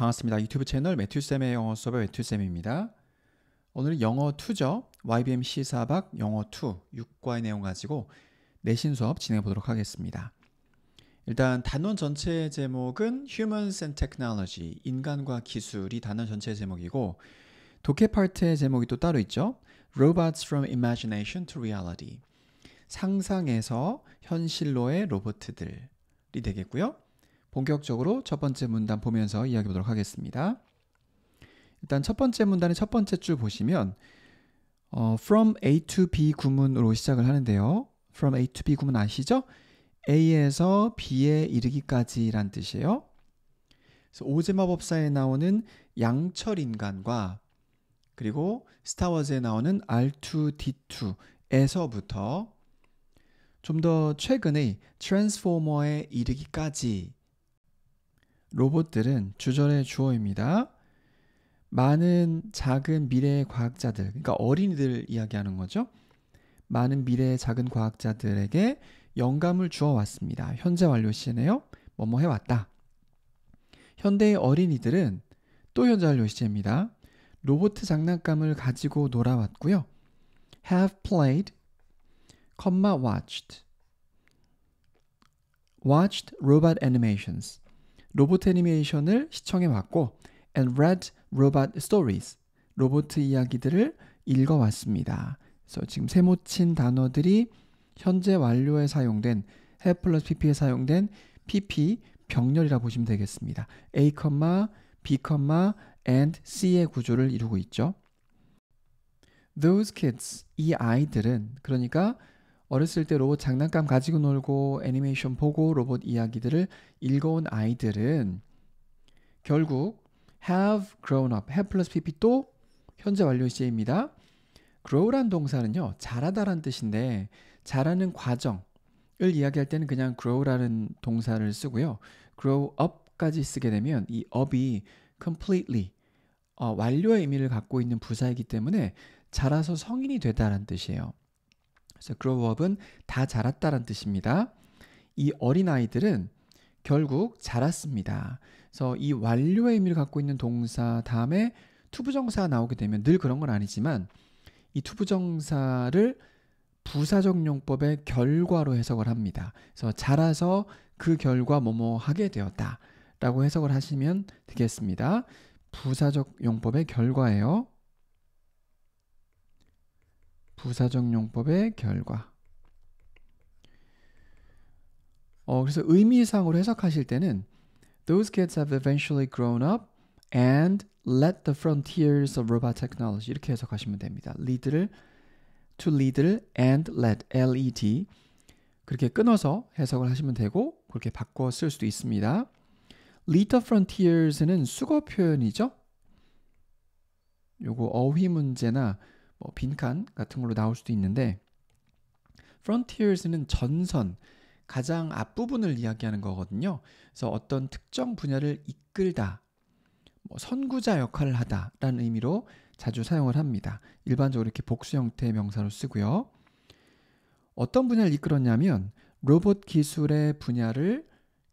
반갑습니다. 유튜브 채널 매튜쌤의 영어 수업의 매튜쌤입니다. 오늘은 영어 2죠. YBM 시사박 영어 2 6과의 내용 가지고 내신 수업 진행해 보도록 하겠습니다. 일단 단원 전체 제목은 Humans and Technology, 인간과 기술이 단원 전체 제목이고 독해 파트의 제목이 또 따로 있죠. Robots from Imagination to Reality. 상상에서 현실로의 로봇들이 되겠고요. 본격적으로 첫 번째 문단 보면서 이야기 보도록 하겠습니다. 일단 첫 번째 문단의 첫 번째 줄 보시면 어, from A to B 구문으로 시작을 하는데요. from A to B 구문 아시죠? A에서 B에 이르기까지란 뜻이에요. 그래서 오즈마법사에 나오는 양철 인간과 그리고 스타워즈에 나오는 R2D2에서부터 좀 더 최근의 트랜스포머에 이르기까지 로봇들은 주절의 주어입니다. 많은 작은 미래의 과학자들, 그러니까 어린이들 이야기하는 거죠. 많은 미래의 작은 과학자들에게 영감을 주어 왔습니다. 현재 완료 시네요. 뭐뭐 해왔다. 현대의 어린이들은 또 현재 완료 시제입니다. 로봇 장난감을 가지고 놀아왔고요. have played, comma watched, watched robot animations. 로봇 애니메이션을 시청해 왔고 and read robot stories 로봇 이야기들을 읽어 왔습니다. 그래서 지금 세모친 단어들이 현재 완료에 사용된 해 플러스 pp에 사용된 pp 병렬이라 보시면 되겠습니다. a, b, and c의 구조를 이루고 있죠. Those kids 이 아이들은 그러니까 어렸을 때 로봇 장난감 가지고 놀고 애니메이션 보고 로봇 이야기들을 읽어온 아이들은 결국 have grown up, have plus pp 또 현재 완료 시입니다. 제 grow란 동사는요, 자라다란 뜻인데 자라는 과정을 이야기할 때는 그냥 grow라는 동사를 쓰고요. grow up까지 쓰게 되면 이 up이 completely 어, 완료의 의미를 갖고 있는 부사이기 때문에 자라서 성인이 되다란 뜻이에요. 그래서 grow up은 다 자랐다란 뜻입니다. 이 어린아이들은 결국 자랐습니다. 그래서 이 완료의 의미를 갖고 있는 동사 다음에 투부정사 나오게 되면 늘 그런 건 아니지만 이 투부정사를 부사적용법의 결과로 해석을 합니다. 그래서 자라서 그 결과 뭐뭐 하게 되었다 라고 해석을 하시면 되겠습니다. 부사적 용법의 결과예요. 부사적용법의 결과 어, 그래서 의미상으로 해석하실 때는 Those kids have eventually grown up and led the frontiers of robot technology 이렇게 해석하시면 됩니다. lead를 to lead를 and led led 그렇게 끊어서 해석을 하시면 되고 그렇게 바꿔 쓸 수도 있습니다. lead the frontiers는 수거 표현이죠. 요거 어휘 문제나 뭐 빈칸 같은 걸로 나올 수도 있는데 frontiers는 전선, 가장 앞부분을 이야기하는 거거든요. 그래서 어떤 특정 분야를 이끌다, 뭐 선구자 역할을 하다라는 의미로 자주 사용을 합니다. 일반적으로 이렇게 복수 형태의 명사로 쓰고요. 어떤 분야를 이끌었냐면 로봇 기술의 분야를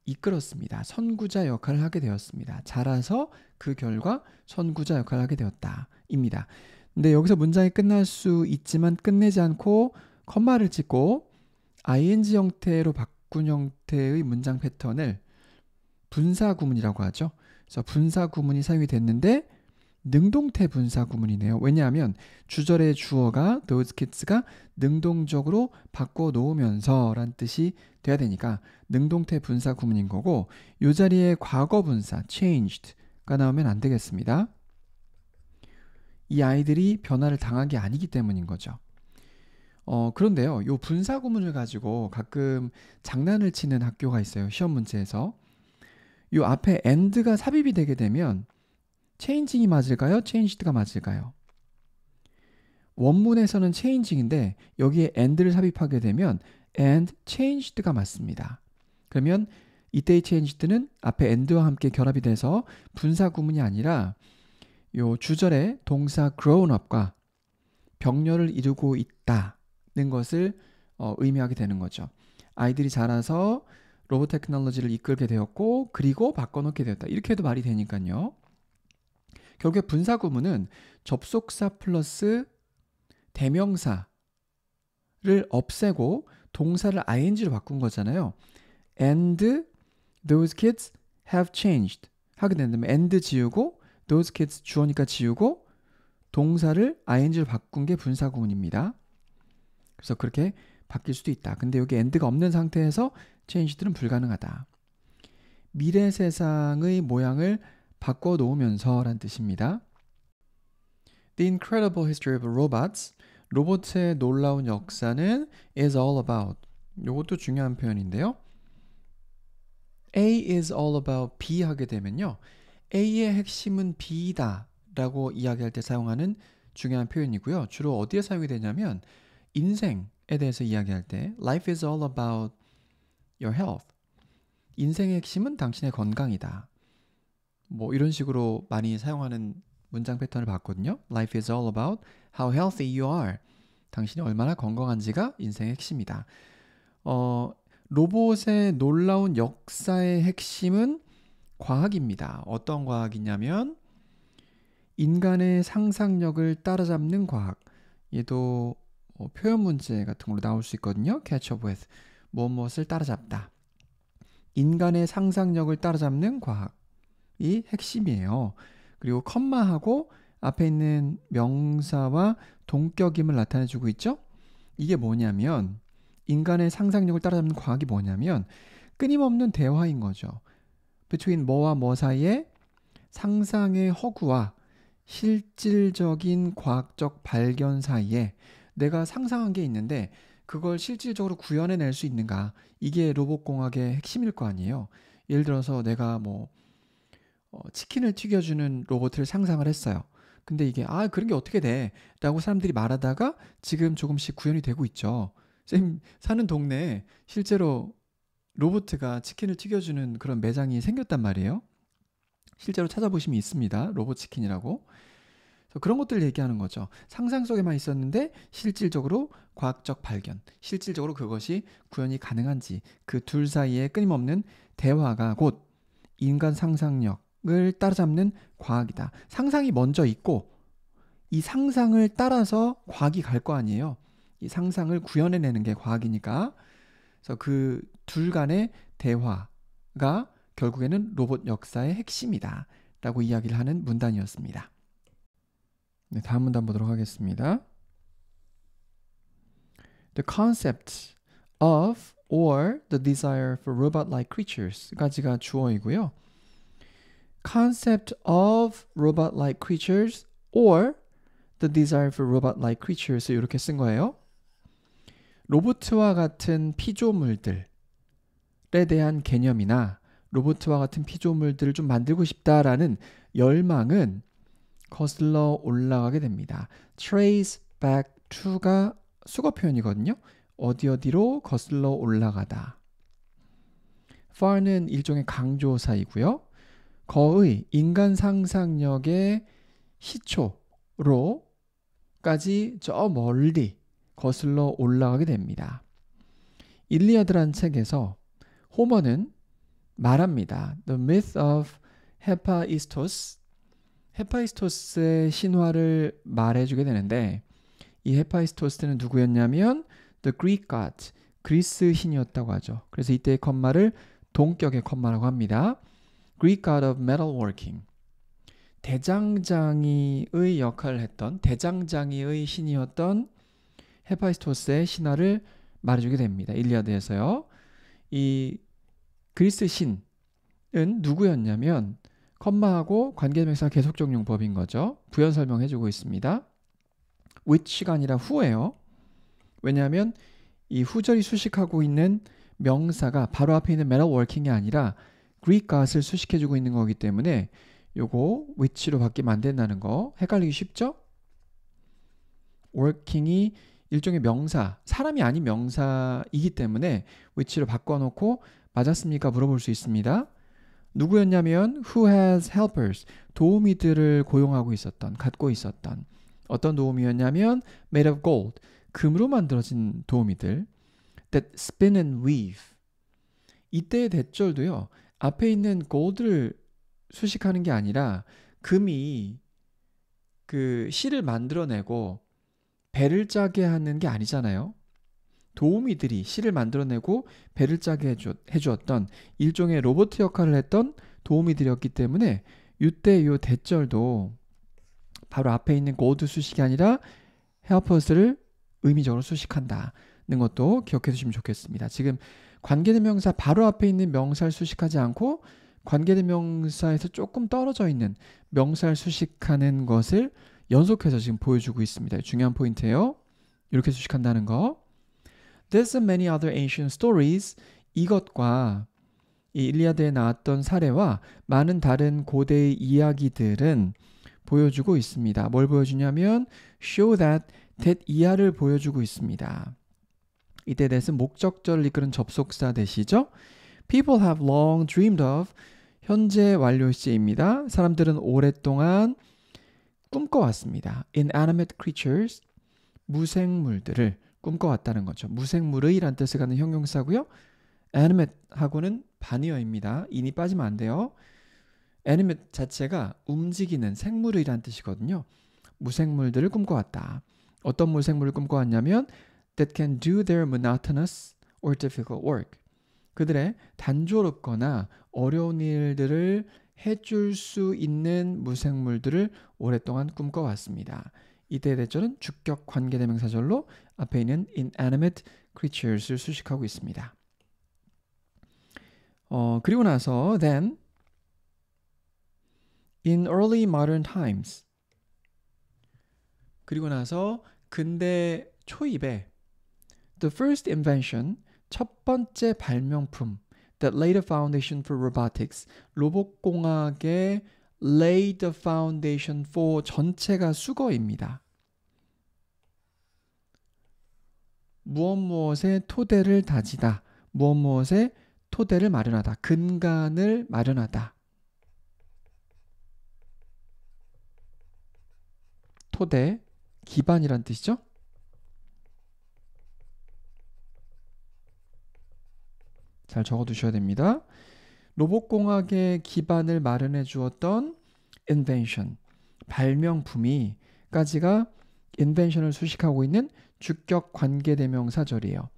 이끌었습니다. 선구자 역할을 하게 되었습니다. 자라서 그 결과 선구자 역할을 하게 되었다입니다. 근데 여기서 문장이 끝날 수 있지만 끝내지 않고 컴마를 찍고 ing 형태로 바꾼 형태의 문장 패턴을 분사 구문이라고 하죠. 그래서 분사 구문이 사용이 됐는데 능동태 분사 구문이네요. 왜냐하면 주절의 주어가 those kids가 능동적으로 바꿔 놓으면서 란 뜻이 돼야 되니까 능동태 분사 구문인 거고 요 자리에 과거 분사 changed가 나오면 안 되겠습니다. 이 아이들이 변화를 당한 게 아니기 때문인 거죠. 어, 그런데요, 요 분사 구문을 가지고 가끔 장난을 치는 학교가 있어요. 시험 문제에서. 요 앞에 and가 삽입이 되게 되면 changing이 맞을까요? changed가 맞을까요? 원문에서는 changing인데 여기에 and를 삽입하게 되면 and changed가 맞습니다. 그러면 이때의 changed는 앞에 and와 함께 결합이 돼서 분사 구문이 아니라 요 주절에 동사 grown up과 병렬을 이루고 있다는 것을 어, 의미하게 되는 거죠. 아이들이 자라서 로봇 테크놀로지를 이끌게 되었고 그리고 바꿔놓게 되었다. 이렇게 해도 말이 되니까요. 결국에 분사구문은 접속사 플러스 대명사를 없애고 동사를 ing로 바꾼 거잖아요. and those kids have changed 하게 된다면 and 지우고 those kids 주어니까 지우고 동사를 i n g 로 바꾼 게 분사구문입니다. 그래서 그렇게 바뀔 수도 있다. 근데 여기 end가 없는 상태에서 change들은 불가능하다. 미래 세상의 모양을 바꿔 놓으면서 라는 뜻입니다. The Incredible History of Robots 로봇의 놀라운 역사는 is all about 이것도 중요한 표현인데요. A is all about B 하게 되면요. A의 핵심은 B이다 라고 이야기할 때 사용하는 중요한 표현이고요. 주로 어디에 사용이 되냐면 인생에 대해서 이야기할 때 life is all about your health. 인생의 핵심은 당신의 건강이다. 뭐 이런 식으로 많이 사용하는 문장 패턴을 봤거든요. Life is all about how healthy you are. 당신이 얼마나 건강한지가 인생의 핵심이다. 어, 로봇의 놀라운 역사의 핵심은 과학입니다. 어떤 과학이냐면 인간의 상상력을 따라잡는 과학. 얘도 뭐 표현 문제 같은 걸로 나올 수 있거든요. catch up with 무엇무엇을 따라잡다. 인간의 상상력을 따라잡는 과학이 핵심이에요. 그리고 컴마하고 앞에 있는 명사와 동격임을 나타내주고 있죠. 이게 뭐냐면 인간의 상상력을 따라잡는 과학이 뭐냐면 끊임없는 대화인 거죠. between 뭐와 뭐 사이에 상상의 허구와 실질적인 과학적 발견 사이에 내가 상상한 게 있는데 그걸 실질적으로 구현해낼 수 있는가 이게 로봇공학의 핵심일 거 아니에요 예를 들어서 내가 뭐 어, 치킨을 튀겨주는 로봇을 상상을 했어요 근데 이게 아 그런 게 어떻게 돼 라고 사람들이 말하다가 지금 조금씩 구현이 되고 있죠 쌤 사는 동네 실제로 로보트가 치킨을 튀겨주는 그런 매장이 생겼단 말이에요. 실제로 찾아보시면 있습니다. 로봇 치킨이라고. 그런 것들 얘기하는 거죠. 상상 속에만 있었는데 실질적으로 과학적 발견, 실질적으로 그것이 구현이 가능한지 그 둘 사이에 끊임없는 대화가 곧 인간 상상력을 따라잡는 과학이다. 상상이 먼저 있고 이 상상을 따라서 과학이 갈 거 아니에요. 이 상상을 구현해내는 게 과학이니까. 그래서 그둘 간의 대화가 결국에는 로봇 역사의 핵심이다. 라고 이야기를 하는 문단이었습니다. 네, 다음 문단 보도록 하겠습니다. The concept of or the desire for robot-like creatures까지가 주어이고요. concept of robot-like creatures or the desire for robot-like creatures 이렇게 쓴 거예요. 로봇과 같은 피조물들 에 대한 개념이나 로봇와 같은 피조물들을 좀 만들고 싶다라는 열망은 거슬러 올라가게 됩니다. trace back to가 수거 표현이거든요. 어디 어디로 거슬러 올라가다. far는 일종의 강조사이고요. 거의 인간 상상력의 시초로까지 저 멀리 거슬러 올라가게 됩니다. 일리아드란 책에서 호머는 말합니다. The myth of 헤파이스토스. 헤파이스토스의 신화를 말해주게 되는데 이 헤파이스토스는 누구였냐면 the Greek god, 그리스 신이었다고 하죠. 그래서 이때의 컴마를 동격의 컴마라고 합니다. Greek god of metalworking. 대장장이의 역할을 했던 대장장이의 신이었던 헤파이스토스의 신화를 말해주게 됩니다. 일리아드에서요. 이 그리스 신은 누구였냐면 컴마하고 관계명사 계속 적용법인 거죠. 부연 설명해 주고 있습니다. which가 아니라 who예요. 왜냐하면 이 후절이 수식하고 있는 명사가 바로 앞에 있는 metal working이 아니라 Greek God을 수식해 주고 있는 거기 때문에 요거 which로 바뀌면 안 된다는 거 헷갈리기 쉽죠? working이 일종의 명사, 사람이 아닌 명사이기 때문에 w 치로 바꿔놓고 맞았습니까? 물어볼 수 있습니다. 누구였냐면 who has helpers 도우미들을 고용하고 있었던 갖고 있었던 어떤 도우미였냐면 made of gold 금으로 만들어진 도우미들 that spin and weave 이때의 대절도요 앞에 있는 gold를 수식하는 게 아니라 금이 그 실을 만들어내고 배를 짜게 하는 게 아니잖아요 도우미들이 실를 만들어내고 배를 짜게 해주었던 일종의 로봇 역할을 했던 도우미들이었기 때문에 이때 이 대절도 바로 앞에 있는 고드 수식이 아니라 헤어퍼스를 의미적으로 수식한다는 것도 기억해 주시면 좋겠습니다. 지금 관계된명사 바로 앞에 있는 명사를 수식하지 않고 관계된명사에서 조금 떨어져 있는 명사를 수식하는 것을 연속해서 지금 보여주고 있습니다. 중요한 포인트예요. 이렇게 수식한다는 거. This a s many other ancient stories 이것과 이 일리아드에 나왔던 사례와 많은 다른 고대의 이야기들은 보여주고 있습니다. 뭘 보여주냐면 show that that 이하를 보여주고 있습니다. 이때 that은 목적절을 이끄는 접속사 대시죠. People have long dreamed of 현재 완료 시입니다. 사람들은 오랫동안 꿈꿔왔습니다. Inanimate creatures 무생물들을 꿈꿔왔다는 거죠. 무생물의란 뜻을 갖는 형용사고요. animate하고는 반의어입니다. 인이 빠지면 안 돼요. animate 자체가 움직이는 생물의란 뜻이거든요. 무생물들을 꿈꿔왔다. 어떤 무생물을 꿈꿔왔냐면 that can do their monotonous or difficult work. 그들의 단조롭거나 어려운 일들을 해줄 수 있는 무생물들을 오랫동안 꿈꿔왔습니다. 이때 대절은 주격 관계대명사절로 앞에 있는 inanimate creatures를 수식하고 있습니다. 어, 그리고 나서 then in early modern times 그리고 나서 근대 초입에 the first invention 첫 번째 발명품 that laid a foundation for robotics 로봇공학의 laid the foundation for 전체가 수거입니다. 무엇 무엇의 토대를 다지다. 무엇 무엇의 토대를 마련하다. 근간을 마련하다. 토대, 기반이란 뜻이죠? 잘 적어 두셔야 됩니다. 로봇공학의 기반을 마련해 주었던 invention, 발명품이까지가 invention을 수식하고 있는 주격 관계대명사절이에요.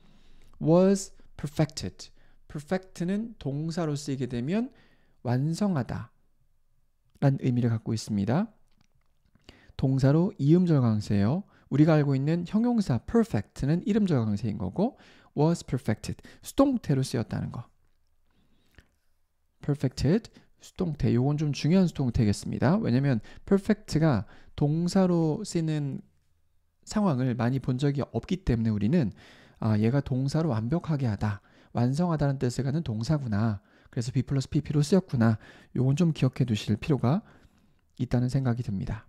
was perfected. perfect는 동사로 쓰이게 되면 완성하다 라는 의미를 갖고 있습니다. 동사로 이음절 강세예요. 우리가 알고 있는 형용사 perfect는 이름절 강세인 거고 was perfected 수동태로 쓰였다는 거. perfected 수동태 요건 좀 중요한 수동태겠습니다. 왜냐면 perfect가 동사로 쓰는 상황을 많이 본 적이 없기 때문에 우리는 아 얘가 동사로 완벽하게 하다 완성하다는 뜻을 가는 동사구나 그래서 b 플러스 pp로 쓰였구나 요건 좀 기억해 두실 필요가 있다는 생각이 듭니다.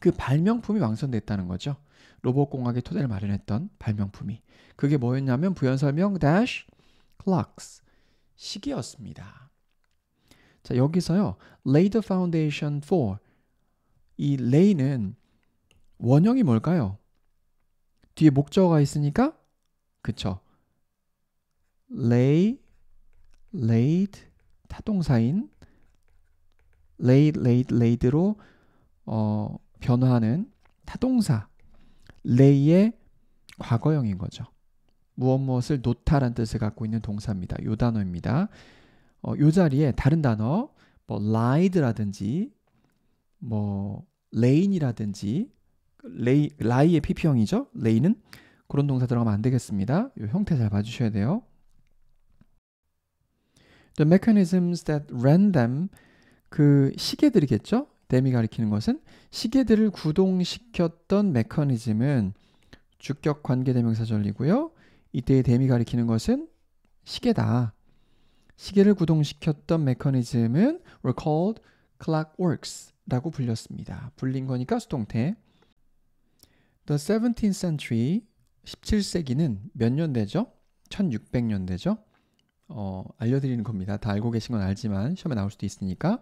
그 발명품이 왕성됐다는 거죠. 로봇공학의 토대를 마련했던 발명품이. 그게 뭐였냐면 부연 설명 dash clocks 시기였습니다. 자, 여기서요. lay the foundation for 이 lay는 원형이 뭘까요? 뒤에 목적어가 있으니까 그쵸? lay laid 타동사인 l a i laid laid로 어, 변화하는 타동사 lay의 과거형인 거죠. 무엇 무엇을 놓다란 뜻을 갖고 있는 동사입니다. 요 단어입니다. 어, 요 자리에 다른 단어 뭐 l i e 라든지뭐 l a 이라든지 l 이 y l 의 pp형이죠. 레인은 그런 동사 들어가면 안 되겠습니다. 요 형태 잘 봐주셔야 돼요. The mechanisms that ran them 그 시계들이겠죠. 데미 가리키는 것은 시계들을 구동시켰던 메커니즘은 주격 관계 대명사 절이고요. 이때의 댐이 가리키는 것은 시계다. 시계를 구동시켰던 메커니즘은 were called clockworks 라고 불렸습니다. 불린 거니까 수동태. The 17th century, 17세기는 몇 년대죠? 1600년대죠? 어, 알려드리는 겁니다. 다 알고 계신 건 알지만 시험에 나올 수도 있으니까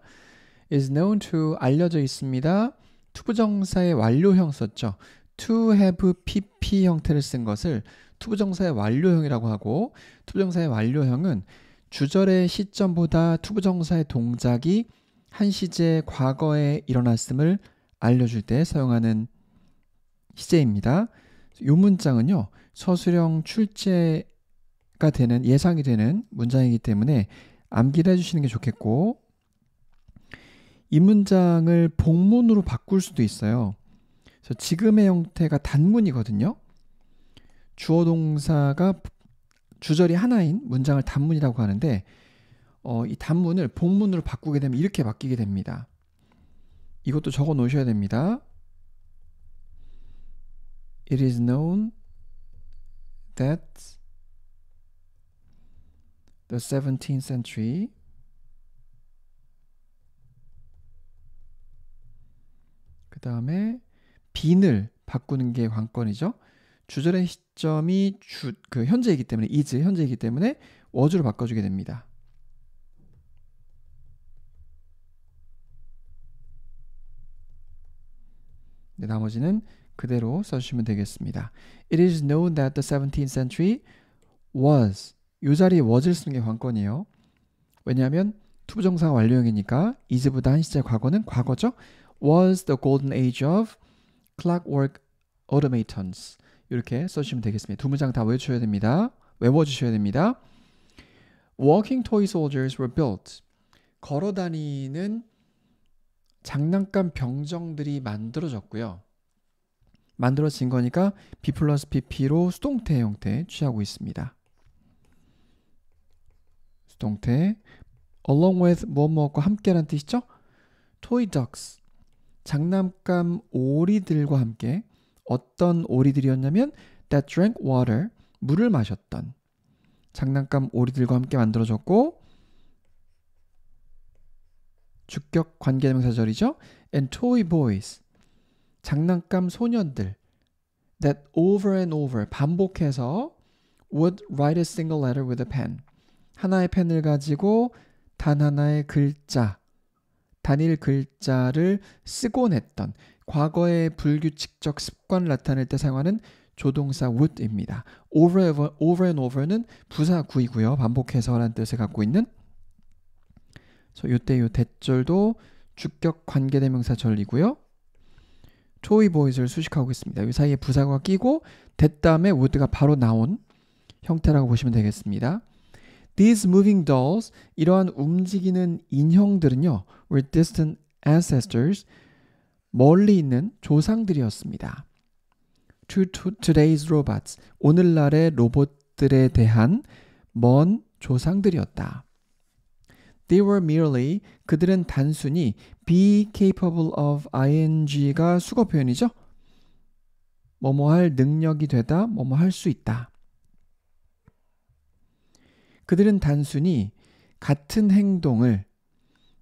is known to 알려져 있습니다. 투부정사의 완료형 썼죠. to have pp 형태를 쓴 것을 투부정사의 완료형이라고 하고 투부정사의 완료형은 주절의 시점보다 투부정사의 동작이 한 시제 과거에 일어났음을 알려줄 때 사용하는 시제입니다. 요 문장은요 서술형 출제가 되는 예상이 되는 문장이기 때문에 암기를 해주시는 게 좋겠고 이 문장을 복문으로 바꿀 수도 있어요. 그래서 지금의 형태가 단문이거든요. 주어 동사가 주절이 하나인 문장을 단문이라고 하는데 어, 이 단문을 본문으로 바꾸게 되면 이렇게 바뀌게 됩니다. 이것도 적어 놓으셔야 됩니다. It is known that the 17th century 그 다음에 빈을 바꾸는 게 관건이죠. 주절의 시점이 주, 그 현재이기 때문에 is 현재이기 때문에 was로 바꿔주게 됩니다. 네, 나머지는 그대로 써주시면 되겠습니다. It is known that the 17th century was 이 자리에 was를 쓰는 게 관건이에요. 왜냐하면 투부정사 완료형이니까 is보다 한시자 과거는 과거죠. was the golden age of clockwork automatons. 이렇게 써주시면 되겠습니다. 두 문장 다 외쳐야 됩니다. 외워주셔야 됩니다. Walking toy soldiers were built. 걸어다니는 장난감 병정들이 만들어졌고요. 만들어진 거니까 B 플러스 BP로 수동태 형태 취하고 있습니다. 수동태 along with 무엇무엇과 뭐 함께라는 뜻이죠? toy ducks 장난감 오리들과 함께 어떤 오리들이었냐면 that drank water 물을 마셨던 장난감 오리들과 함께 만들어졌고 주격 관계명사절이죠. and toy boys 장난감 소년들 that over and over 반복해서 would write a single letter with a pen 하나의 펜을 가지고 단 하나의 글자 단일 글자를 쓰곤 했던 과거의 불규칙적 습관을 나타낼 때 사용하는 조동사 would입니다. over, over, over and over는 부사구이고요. 반복해서라는 뜻을 갖고 있는 그래서 이때 요 대절도 주격 관계대명사 절이고요. 초이 보이스를 수식하고 있습니다. 이 사이에 부사가 끼고 대 다음에 would가 바로 나온 형태라고 보시면 되겠습니다. These moving dolls, 이러한 움직이는 인형들은요, were distant ancestors, 멀리 있는 조상들이었습니다. To, to today's robots, 오늘날의 로봇들에 대한 먼 조상들이었다. They were merely, 그들은 단순히 be capable of ing가 수거 표현이죠. 뭐뭐할 능력이 되다, 뭐뭐할 수 있다. 그들은 단순히 같은 행동을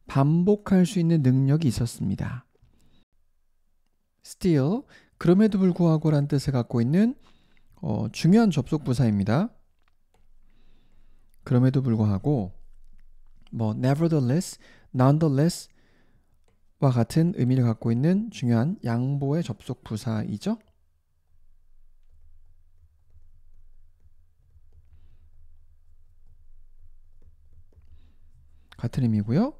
반복할 수 있는 능력이 있었습니다. still 그럼에도 불구하고 라는 뜻을 갖고 있는 어, 중요한 접속 부사입니다. 그럼에도 불구하고 뭐 nevertheless, nonetheless와 같은 의미를 갖고 있는 중요한 양보의 접속 부사이죠. 같은 의미고요.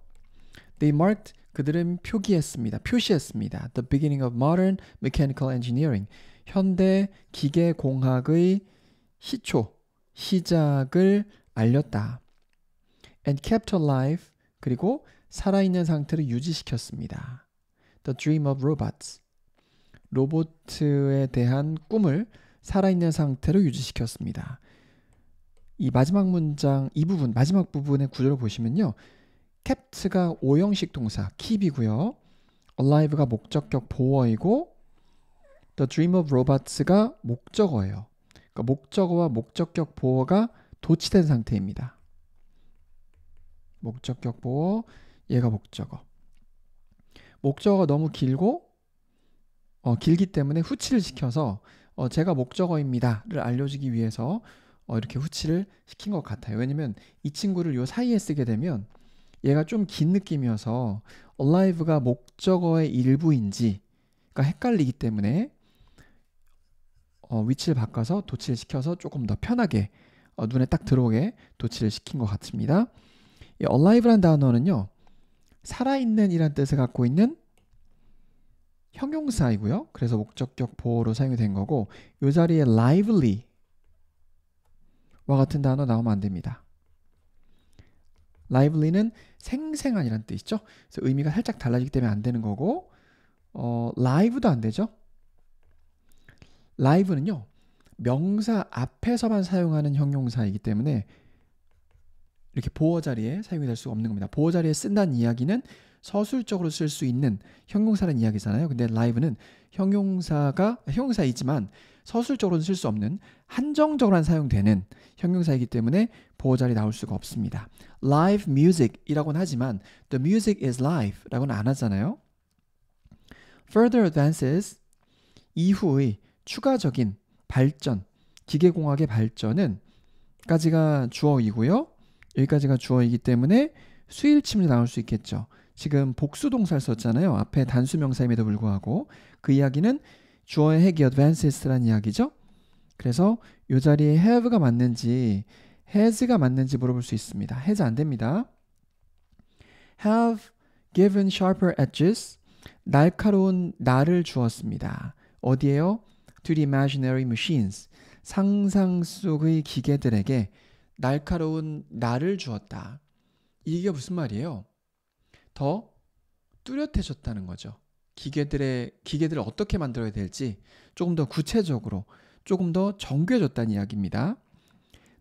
They marked 그들은 표기했습니다. 표시했습니다. The beginning of modern mechanical engineering. 현대 기계 공학의 시초, 시작을 알렸다. And kept alive. 그리고 살아있는 상태를 유지시켰습니다. The dream of robots. 로봇에 대한 꿈을 살아있는 상태로 유지시켰습니다. 이 마지막 문장 이 부분 마지막 부분의 구조를 보시면요. 캡트가 오형식 동사 킵이고요 alive가 목적격 보어이고 the dream of robots가 목적어예요. 그러니까 목적어와 목적격 보어가 도치된 상태입니다. 목적격 보어, 얘가 목적어. 목적어가 너무 길고 어, 길기 때문에 후치를 시켜서 어, 제가 목적어입니다를 알려주기 위해서 어, 이렇게 후치를 시킨 것 같아요. 왜냐면 이 친구를 요 사이에 쓰게 되면 얘가 좀 긴 느낌이어서 alive가 목적어의 일부인지 그러니까 헷갈리기 때문에 어, 위치를 바꿔서 도치를 시켜서 조금 더 편하게 어, 눈에 딱 들어오게 도치를 시킨 것 같습니다. 이 alive란 단어는요. 살아있는 이란 뜻을 갖고 있는 형용사이고요. 그래서 목적격 보호로 사용이 된 거고 이 자리에 lively 와 같은 단어 나오면 안 됩니다. lively는 생생한이란 뜻이죠. 그래서 의미가 살짝 달라지기 때문에 안 되는 거고 어, live도 안 되죠. live는요. 명사 앞에서만 사용하는 형용사이기 때문에 이렇게 보어 자리에 사용이 될 수가 없는 겁니다. 보어 자리에 쓴다는 이야기는 서술적으로 쓸 수 있는 형용사라는 이야기잖아요. 근데 라이브는 형용사가 형용사이지만 서술적으로 쓸 수 없는 한정적으로만 사용되는 형용사이기 때문에 보호자리 나올 수가 없습니다. Live music이라고는 하지만 the music is live라고는 안 하잖아요. Further advances 이후의 추가적인 발전 기계공학의 발전은 까지가 주어이고요. 여기까지가 주어이기 때문에 수일침이 나올 수 있겠죠. 지금 복수동사를 썼잖아요. 앞에 단수명사임에도 불구하고 그 이야기는 주어의 핵이 advances라는 이야기죠. 그래서 이 자리에 have가 맞는지 has가 맞는지 물어볼 수 있습니다. has 안 됩니다. have given sharper edges 날카로운 날을 주었습니다. 어디에요? to the imaginary machines 상상 속의 기계들에게 날카로운 날을 주었다. 이게 무슨 말이에요? 더 뚜렷해졌다는 거죠. 기계들의 기계들을 어떻게 만들어야 될지 조금 더 구체적으로 조금 더 정교해졌다는 이야기입니다.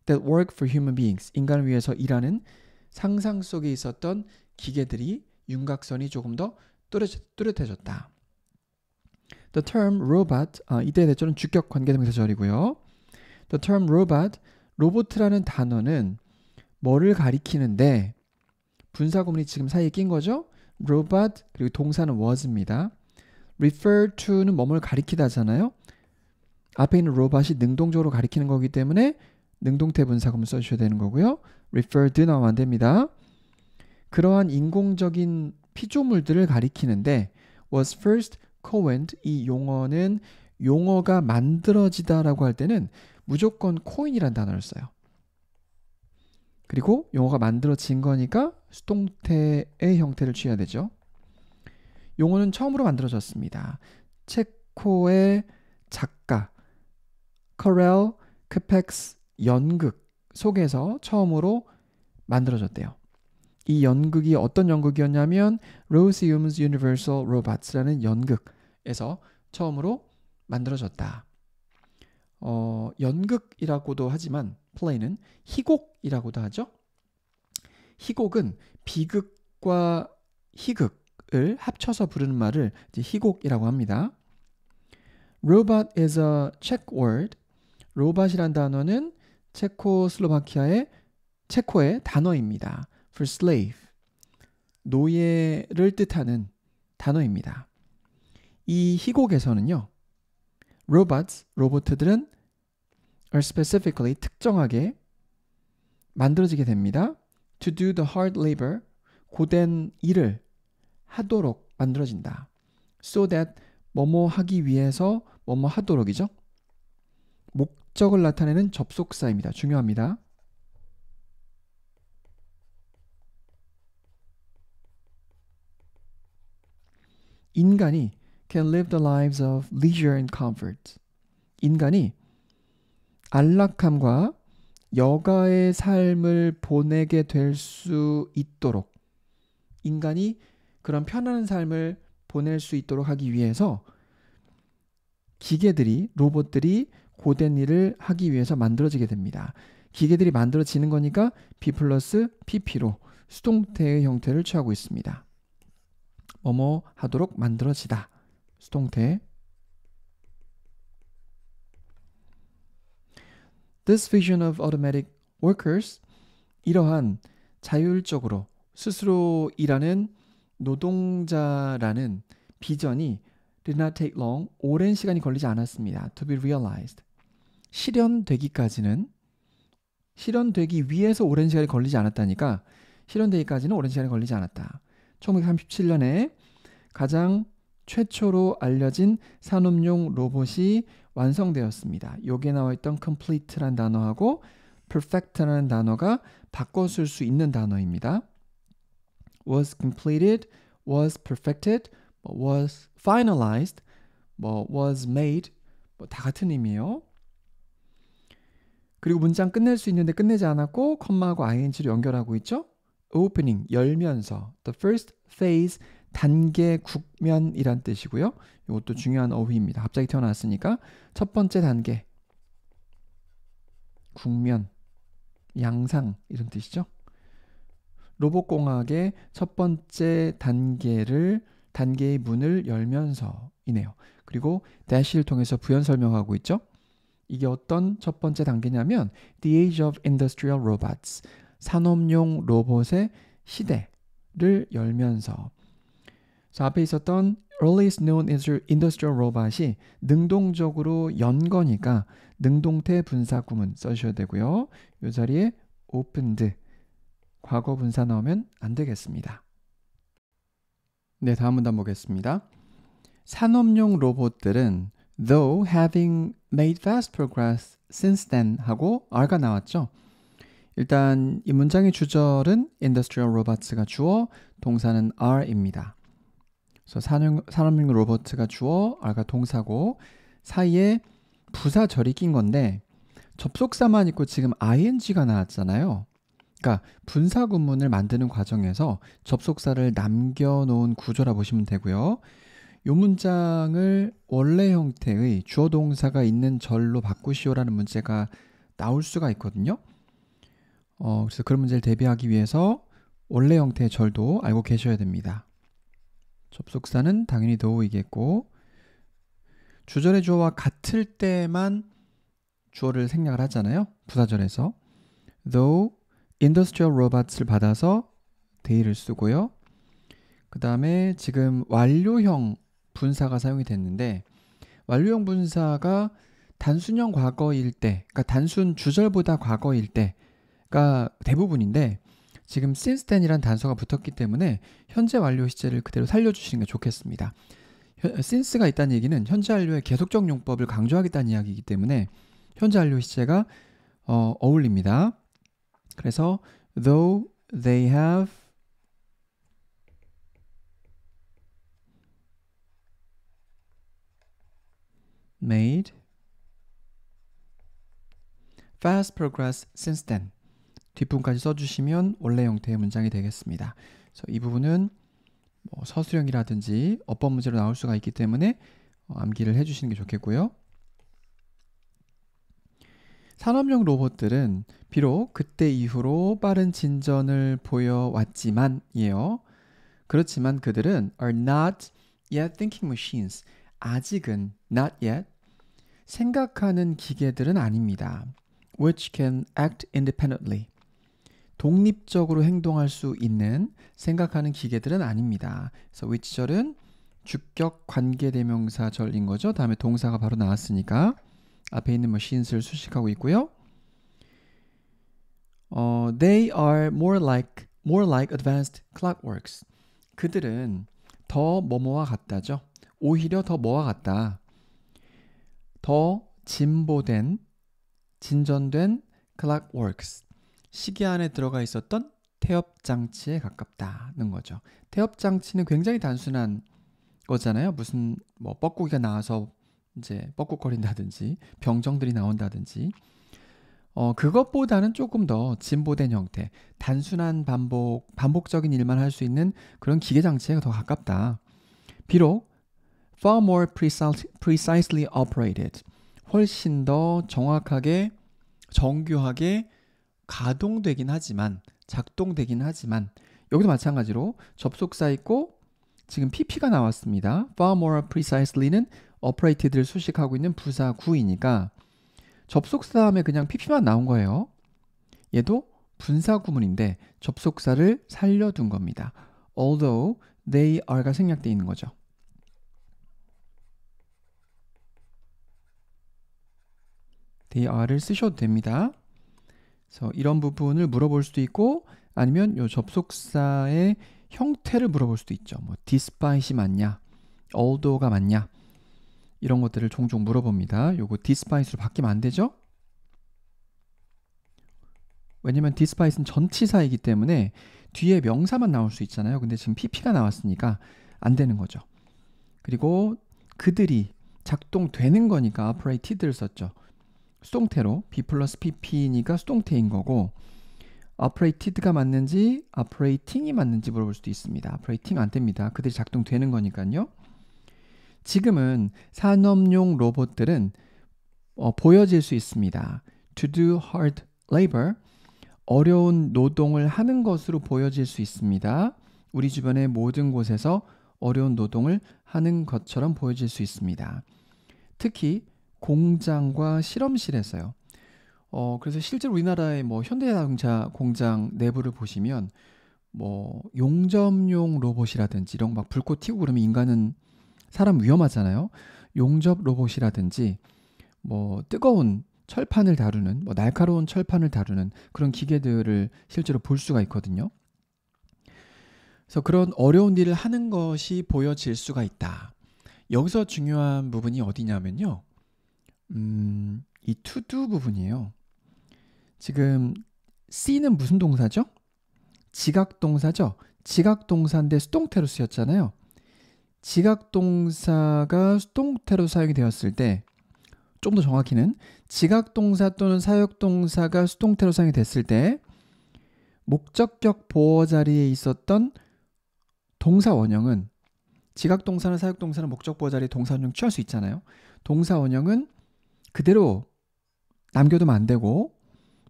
That work for human beings 인간을 위해서 일하는 상상 속에 있었던 기계들이 윤곽선이 조금 더 뚜렷, 해졌다 The term robot 아, 이때 대처는 주격 관계대명사절이고요. The term robot 로봇이라는 단어는 뭐를 가리키는데 분사 구문이 지금 사이에 낀 거죠. robot 그리고 동사는 was입니다. refer to는 몸을 가리키다잖아요. 앞에 있는 로봇이 능동적으로 가리키는 거기 때문에 능동태 분사구문 써주셔야 되는 거고요. referred 나오면 안 됩니다. 그러한 인공적인 피조물들을 가리키는데 was first coined 이 용어는 용어가 만들어지다라고 할 때는 무조건 코인이란 단어를 써요. 그리고 용어가 만들어진 거니까 수동태의 형태를 취해야 되죠. 용어는 처음으로 만들어졌습니다. 체코의 작가 커렐 크펙스 연극 속에서 처음으로 만들어졌대요. 이 연극이 어떤 연극이었냐면 로시움스 유니버설 로바츠라는 연극에서 처음으로 만들어졌다. 어, 연극이라고도 하지만 플레이는 희곡이라고도 하죠. 희곡은 비극과 희극을 합쳐서 부르는 말을 희곡이라고 합니다. Robot is a Czech word. 로봇이란 단어는 체코슬로바키아의 체코의 단어입니다. For slave, 노예를 뜻하는 단어입니다. 이 희곡에서는요, robots, 로봇들은 or specifically 특정하게 만들어지게 됩니다. To do the hard labor, 고된 일을 하도록 만들어진다. So that 뭐뭐 하기 위해서 뭐뭐 하도록이죠. 목적을 나타내는 접속사입니다. 중요합니다. 인간이 can live the lives of leisure and comfort. 인간이 안락함과 여가의 삶을 보내게 될 수 있도록 인간이 그런 편안한 삶을 보낼 수 있도록 하기 위해서 기계들이 로봇들이 고된 일을 하기 위해서 만들어지게 됩니다. 기계들이 만들어지는 거니까 B 플러스 PP로 수동태의 형태를 취하고 있습니다. 뭐뭐 하도록 만들어지다. 수동태 This vision of automatic workers 이러한 자율적으로 스스로 일하는 노동자라는 비전이 did not take long 오랜 시간이 걸리지 않았습니다. To be realized 실현되기까지는 실현되기 위해서 오랜 시간이 걸리지 않았다니까 실현되기까지는 오랜 시간이 걸리지 않았다. 1937년에 가장 최초로 알려진 산업용 로봇이 완성되었습니다. 여기에 나와 있던 complete란 단어하고 perfect라는 단어가 바꿔 쓸수 있는 단어입니다. was completed, was perfected, 뭐 was finalized, 뭐 was made 뭐 다 같은 의미예요. 그리고 문장 끝낼 수 있는데 끝내지 않았고 컴마하고 ing를 연결하고 있죠? opening 열면서 the first phase 단계 국면이란 뜻이고요. 이것도 음. 중요한 어휘입니다. 갑자기 태어났으니까 첫 번째 단계 국면, 양상 이런 뜻이죠. 로봇공학의 첫 번째 단계를 단계의 문을 열면서이네요. 그리고 대시를 통해서 부연 설명하고 있죠. 이게 어떤 첫 번째 단계냐면 The Age of Industrial Robots 산업용 로봇의 시대를 열면서 자, 앞에 있었던 earliest known industrial robot이 능동적으로 연거니까 능동태 분사 구문 써주셔야 되고요. 이 자리에 opened 과거 분사 나오면 안 되겠습니다. 네, 다음 문단 보겠습니다. 산업용 로봇들은 though having made f a s t progress since then 하고 are가 나왔죠. 일단 이 문장의 주절은 industrial robots가 주어, 동사는 are입니다. 그래서 산업, 산업용 로버트가 주어 아까 동사고 사이에 부사절이 낀 건데 접속사만 있고 지금 ing가 나왔잖아요. 그러니까 분사 구문을 만드는 과정에서 접속사를 남겨놓은 구조라 보시면 되고요. 요 문장을 원래 형태의 주어 동사가 있는 절로 바꾸시오라는 문제가 나올 수가 있거든요. 어, 그래서 그런 문제를 대비하기 위해서 원래 형태의 절도 알고 계셔야 됩니다. 접속사는 당연히 do이겠고 주절의 주어와 같을 때만 주어를 생략을 하잖아요. 부사절에서 though industrial robots를 받아서 데이를 쓰고요. 그 다음에 지금 완료형 분사가 사용이 됐는데 완료형 분사가 단순형 과거일 때, 그러니까 단순 주절보다 과거일 때가 대부분인데 지금 since then이란 단서가 붙었기 때문에 현재 완료 시제를 그대로 살려주시는 게 좋겠습니다. 어, since가 있다는 얘기는 현재 완료의 계속적 용법을 강조하겠다는 이야기이기 때문에 현재 완료 시제가 어, 어울립니다. 그래서 though they have made fast progress since then 뒷부분까지 써주시면 원래 형태의 문장이 되겠습니다. 그래서 이 부분은 뭐 서술형이라든지 어법 문제로 나올 수가 있기 때문에 어, 암기를 해주시는 게 좋겠고요. 산업용 로봇들은 비록 그때 이후로 빠른 진전을 보여왔지만이에요. 그렇지만 그들은 are not yet thinking machines. 아직은 not yet 생각하는 기계들은 아닙니다. which can act independently. 독립적으로 행동할 수 있는 생각하는 기계들은 아닙니다. 그래서 w h 절은 주격 관계대명사절인 거죠. 다음에 동사가 바로 나왔으니까 앞에 있는 m a c 를 수식하고 있고요. 어, they are more like more like advanced clockworks. 그들은 더 뭐뭐와 같다죠. 오히려 더 뭐와 같다. 더 진보된 진전된 clockworks. 시계 안에 들어가 있었던 태엽 장치에 가깝다는 거죠. 태엽 장치는 굉장히 단순한 거잖아요. 무슨 뭐 뻐꾸기가 나와서 이제 뻐꾹거린다든지 병정들이 나온다든지 어, 그것보다는 조금 더 진보된 형태, 단순한 반복, 반복적인 일만 할 수 있는 그런 기계 장치에 더 가깝다. 비록 far more precisely operated, 훨씬 더 정확하게, 정교하게 가동되긴 하지만 작동되긴 하지만 여기도 마찬가지로 접속사 있고 지금 pp가 나왔습니다. far more p r e c i s e l y 는 operated를 수식하고 있는 부사 구이니까 접속사 다음에 그냥 pp만 나온 거예요. 얘도 분사 구문인데 접속사를 살려둔 겁니다. although they are가 생략되어 있는 거죠. they 를 쓰셔도 됩니다. 그래서 이런 부분을 물어볼 수도 있고 아니면 요 접속사의 형태를 물어볼 수도 있죠. 뭐 despite이 맞냐? although가 맞냐? 이런 것들을 종종 물어봅니다. 요거 despite로 바뀌면 안 되죠? 왜냐면 despite는 전치사이기 때문에 뒤에 명사만 나올 수 있잖아요. 근데 지금 pp가 나왔으니까 안 되는 거죠. 그리고 그들이 작동되는 거니까 operated를 썼죠. 수동태로 b 플러스 pp니까 수동태인 거고 operated가 맞는지 operating이 맞는지 물어볼 수도 있습니다. operating 안 됩니다. 그들이 작동되는 거니까요. 지금은 산업용 로봇들은 어, 보여질 수 있습니다. to do hard labor 어려운 노동을 하는 것으로 보여질 수 있습니다. 우리 주변의 모든 곳에서 어려운 노동을 하는 것처럼 보여질 수 있습니다. 특히 공장과 실험실에서요. 어, 그래서 실제로 우리나라의 뭐 현대자동차 공장 내부를 보시면 뭐 용접용 로봇이라든지 이런 막 불꽃 튀고 그러면 인간은 사람 위험하잖아요. 용접 로봇이라든지 뭐 뜨거운 철판을 다루는 뭐 날카로운 철판을 다루는 그런 기계들을 실제로 볼 수가 있거든요. 그래서 그런 어려운 일을 하는 것이 보여질 수가 있다. 여기서 중요한 부분이 어디냐면요. 음, 이 to do 부분이에요. 지금 c는 무슨 동사죠? 지각 동사죠. 지각 동사인데 수동태로 쓰였잖아요. 지각 동사가 수동태로 사용이 되었을 때 좀 더 정확히는 지각 동사 또는 사역 동사가 수동태로 사용이 됐을 때 목적격 보호 자리에 있었던 동사 원형은 지각 동사나 사역 동사는 목적 보호 자리에 동사 원형 취할 수 있잖아요. 동사 원형은 그대로 남겨두면 안 되고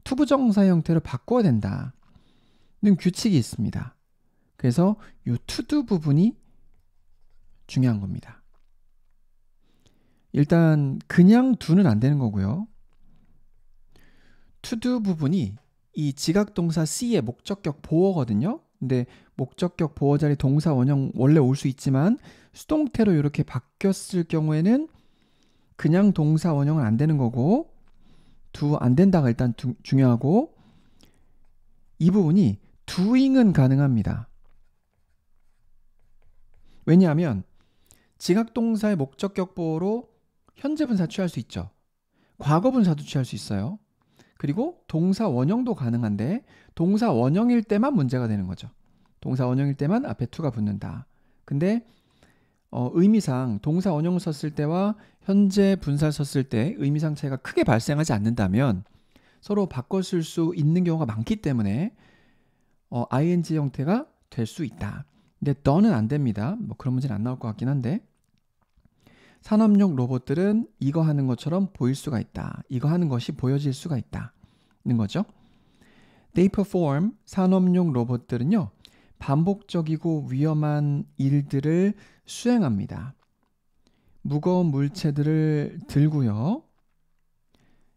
투부정사 형태로 바꿔야 된다는 규칙이 있습니다. 그래서 이 투두 부분이 중요한 겁니다. 일단 그냥 두는 안 되는 거고요. 투두 부분이 이 지각동사 C의 목적격 보어거든요. 근데 목적격 보어 자리 동사 원형 원래 올 수 있지만 수동태로 이렇게 바뀌었을 경우에는 그냥 동사 원형은 안 되는 거고 두 안 된다가 일단 두, 중요하고 이 부분이 두 o 은 가능합니다. 왜냐하면 지각동사의 목적격보로 현재분사 취할 수 있죠. 과거분사도 취할 수 있어요. 그리고 동사 원형도 가능한데 동사 원형일 때만 문제가 되는 거죠. 동사 원형일 때만 앞에 투가 붙는다. 근데 어, 의미상 동사 원형을 썼을 때와 현재 분사를 썼을 때 의미상 차이가 크게 발생하지 않는다면 서로 바꿔 쓸 수 있는 경우가 많기 때문에 어, ing 형태가 될 수 있다. 근데 너는 안 됩니다. 뭐 그런 문제는 안 나올 것 같긴 한데 산업용 로봇들은 이거 하는 것처럼 보일 수가 있다. 이거 하는 것이 보여질 수가 있다는 거죠. They perform 산업용 로봇들은요 반복적이고 위험한 일들을 수행합니다. 무거운 물체들을 들고요.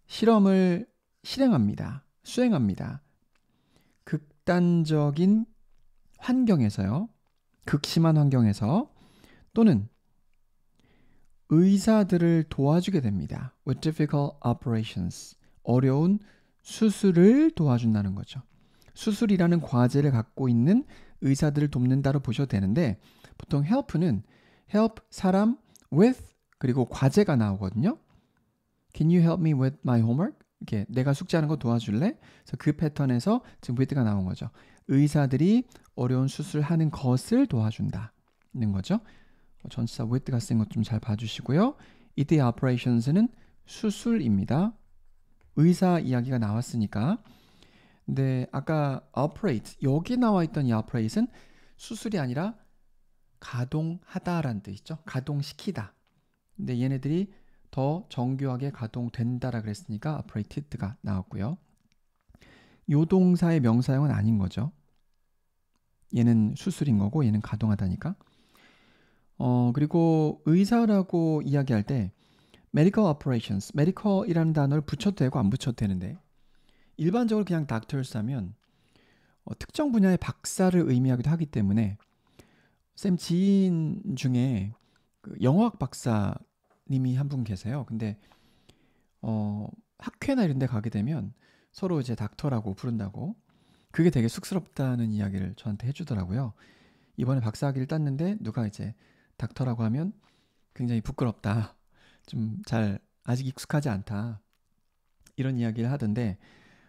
실험을 실행합니다. 수행합니다. 극단적인 환경에서요. 극심한 환경에서 또는 의사들을 도와주게 됩니다. With difficult operations. 어려운 수술을 도와준다는 거죠. 수술이라는 과제를 갖고 있는 의사들을 돕는다로 보셔도 되는데 보통 help는 help 사람 with 그리고 과제가 나오거든요. Can you help me with my homework? 이렇게 내가 숙제하는 거 도와줄래? 그래서 그 패턴에서 지금 with가 나온 거죠. 의사들이 어려운 수술하는 것을 도와준다는 거죠. 어, 전치사 with가 쓴것좀 잘 봐주시고요. 이때 operations는 수술입니다. 의사 이야기가 나왔으니까. 근데 아까 operate 여기 나와 있던 이 operate는 수술이 아니라 가동하다라는 뜻이죠. 가동시키다. 근데 얘네들이 더 정교하게 가동된다라 그랬으니까 operated가 나왔고요. 요 동사의 명사형은 아닌 거죠. 얘는 수술인 거고 얘는 가동하다니까. 어, 그리고 의사라고 이야기할 때 medical operations, medical이라는 단어를 붙여도 되고 안 붙여도 되는데 일반적으로 그냥 doctors 하면 어, 특정 분야의 박사를 의미하기도 하기 때문에 쌤 지인 중에 그 영어학 박사님이 한 분 계세요. 근데 어 학회나 이런 데 가게 되면 서로 이제 닥터라고 부른다고 그게 되게 쑥스럽다는 이야기를 저한테 해주더라고요. 이번에 박사학위를 땄는데 누가 이제 닥터라고 하면 굉장히 부끄럽다. 좀 잘 아직 익숙하지 않다. 이런 이야기를 하던데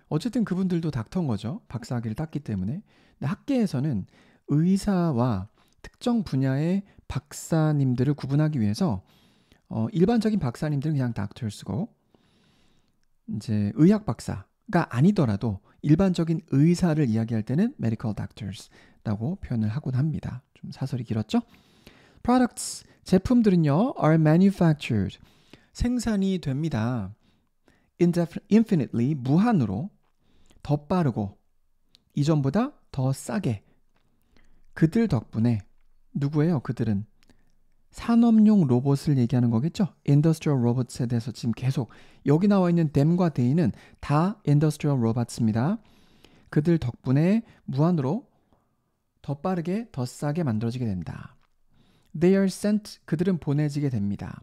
어쨌든 그분들도 닥터인 거죠. 박사학위를 땄기 때문에. 근데 학계에서는 의사와 특정 분야의 박사님들을 구분하기 위해서 어, 일반적인 박사님들은 그냥 닥터스고 이제 의학 박사가 아니더라도 일반적인 의사를 이야기할 때는 medical doctors라고 표현을 하곤 합니다. 좀 사설이 길었죠? products 제품들은요 are manufactured 생산이 됩니다. infinitely 무한으로 더 빠르고 이전보다 더 싸게 그들 덕분에 누구예요? 그들은 산업용 로봇을 얘기하는 거겠죠? Industrial Robots에 대해서 지금 계속 여기 나와 있는 댐과 데이는 다 Industrial Robots입니다. 그들 덕분에 무한으로 더 빠르게 더 싸게 만들어지게 된다. They are sent 그들은 보내지게 됩니다.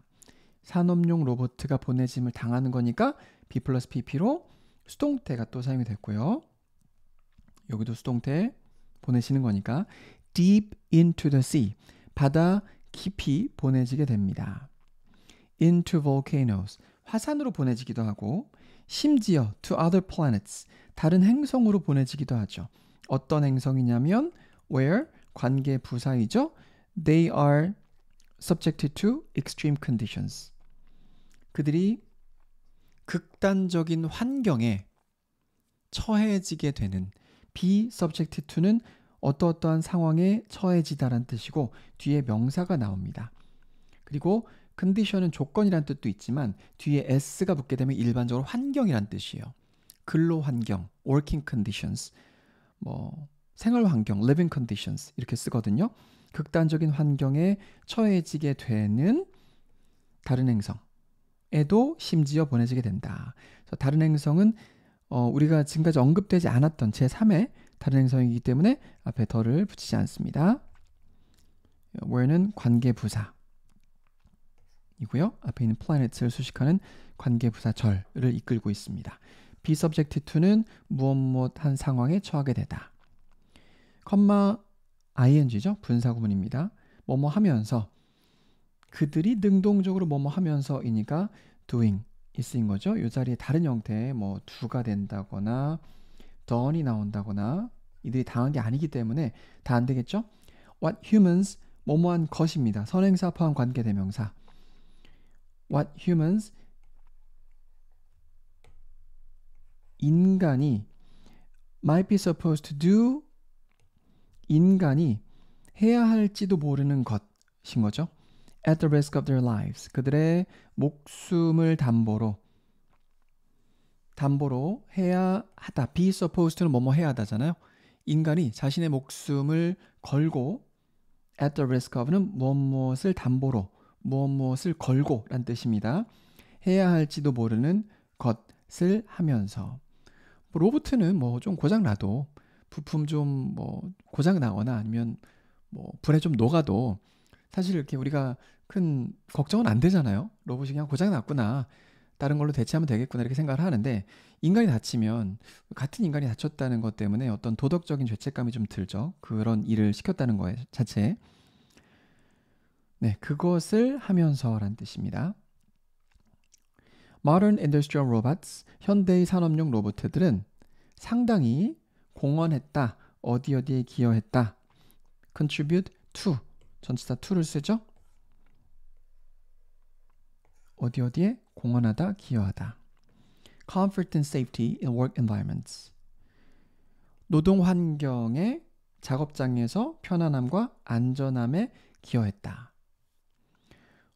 산업용 로봇가 보내짐을 당하는 거니까 B 플러스 PP로 수동태가 또 사용이 됐고요. 여기도 수동태 보내시는 거니까 deep into the sea. 바다 깊이 보내지게 됩니다. into volcanoes. 화산으로 보내지기도 하고 심지어 to other planets. 다른 행성으로 보내지기도 하죠. 어떤 행성이냐면 where 관계 부사이죠. They are subjected to extreme conditions. 그들이 극단적인 환경에 처해지게 되는 be subjected to는 어떠어떠한 상황에 처해지다란 뜻이고 뒤에 명사가 나옵니다. 그리고 컨디션은 조건이란 뜻도 있지만 뒤에 s가 붙게 되면 일반적으로 환경이란 뜻이에요. 근로 환경, working conditions, 뭐 생활 환경, living conditions 이렇게 쓰거든요. 극단적인 환경에 처해지게 되는 다른 행성에도 심지어 보내지게 된다. 다른 행성은 어, 우리가 지금까지 언급되지 않았던 제3의 다른 행성이기 때문에 앞에 더를 붙이지 않습니다. where는 관계 부사 이고요. 앞에 있는 p l a n e t s 수식하는 관계 부사 절을 이끌고 있습니다. be subject to는 무엇 무한 상황에 처하게 되다. 컴마 ing죠. 분사구문입니다. 뭐뭐 하면서 그들이 능동적으로 뭐뭐 하면서이니까 doing 있 쓰인 거죠. 이 자리에 다른 형태의 뭐두가 된다거나 done이 나온다거나 이들이 당한 게 아니기 때문에 다 안 되겠죠? What humans 뭐뭐한 것입니다. 선행사 포함 관계 대명사. What humans 인간이 might be supposed to do 인간이 해야 할지도 모르는 것인 거죠. At the risk of their lives 그들의 목숨을 담보로 담보로 해야 하다. Be supposed to는 뭐뭐 해야 하다잖아요. 인간이 자신의 목숨을 걸고 at the risk of는 무엇 무엇을 담보로 무엇 무엇을 걸고 란 뜻입니다. 해야 할지도 모르는 것을 하면서 뭐 로보트는 뭐좀 고장 나도 부품 좀 뭐 고장 나거나 아니면 뭐 불에 좀 녹아도 사실 이렇게 우리가 큰 걱정은 안 되잖아요. 로봇이 그냥 고장 났구나. 다른 걸로 대체하면 되겠구나 이렇게 생각을 하는데 인간이 다치면 같은 인간이 다쳤다는 것 때문에 어떤 도덕적인 죄책감이 좀 들죠. 그런 일을 시켰다는 거에 자체에. 네, 그것을 하면서란 뜻입니다. Modern Industrial Robots, 현대의 산업용 로봇들은 상당히 공헌했다, 어디 어디에 기여했다, contribute to, 전치사 to를 쓰죠. 어디 어디에 공헌하다, 기여하다. Comfort and safety in work environments. 노동 환경의 작업장에서 편안함과 안전함에 기여했다.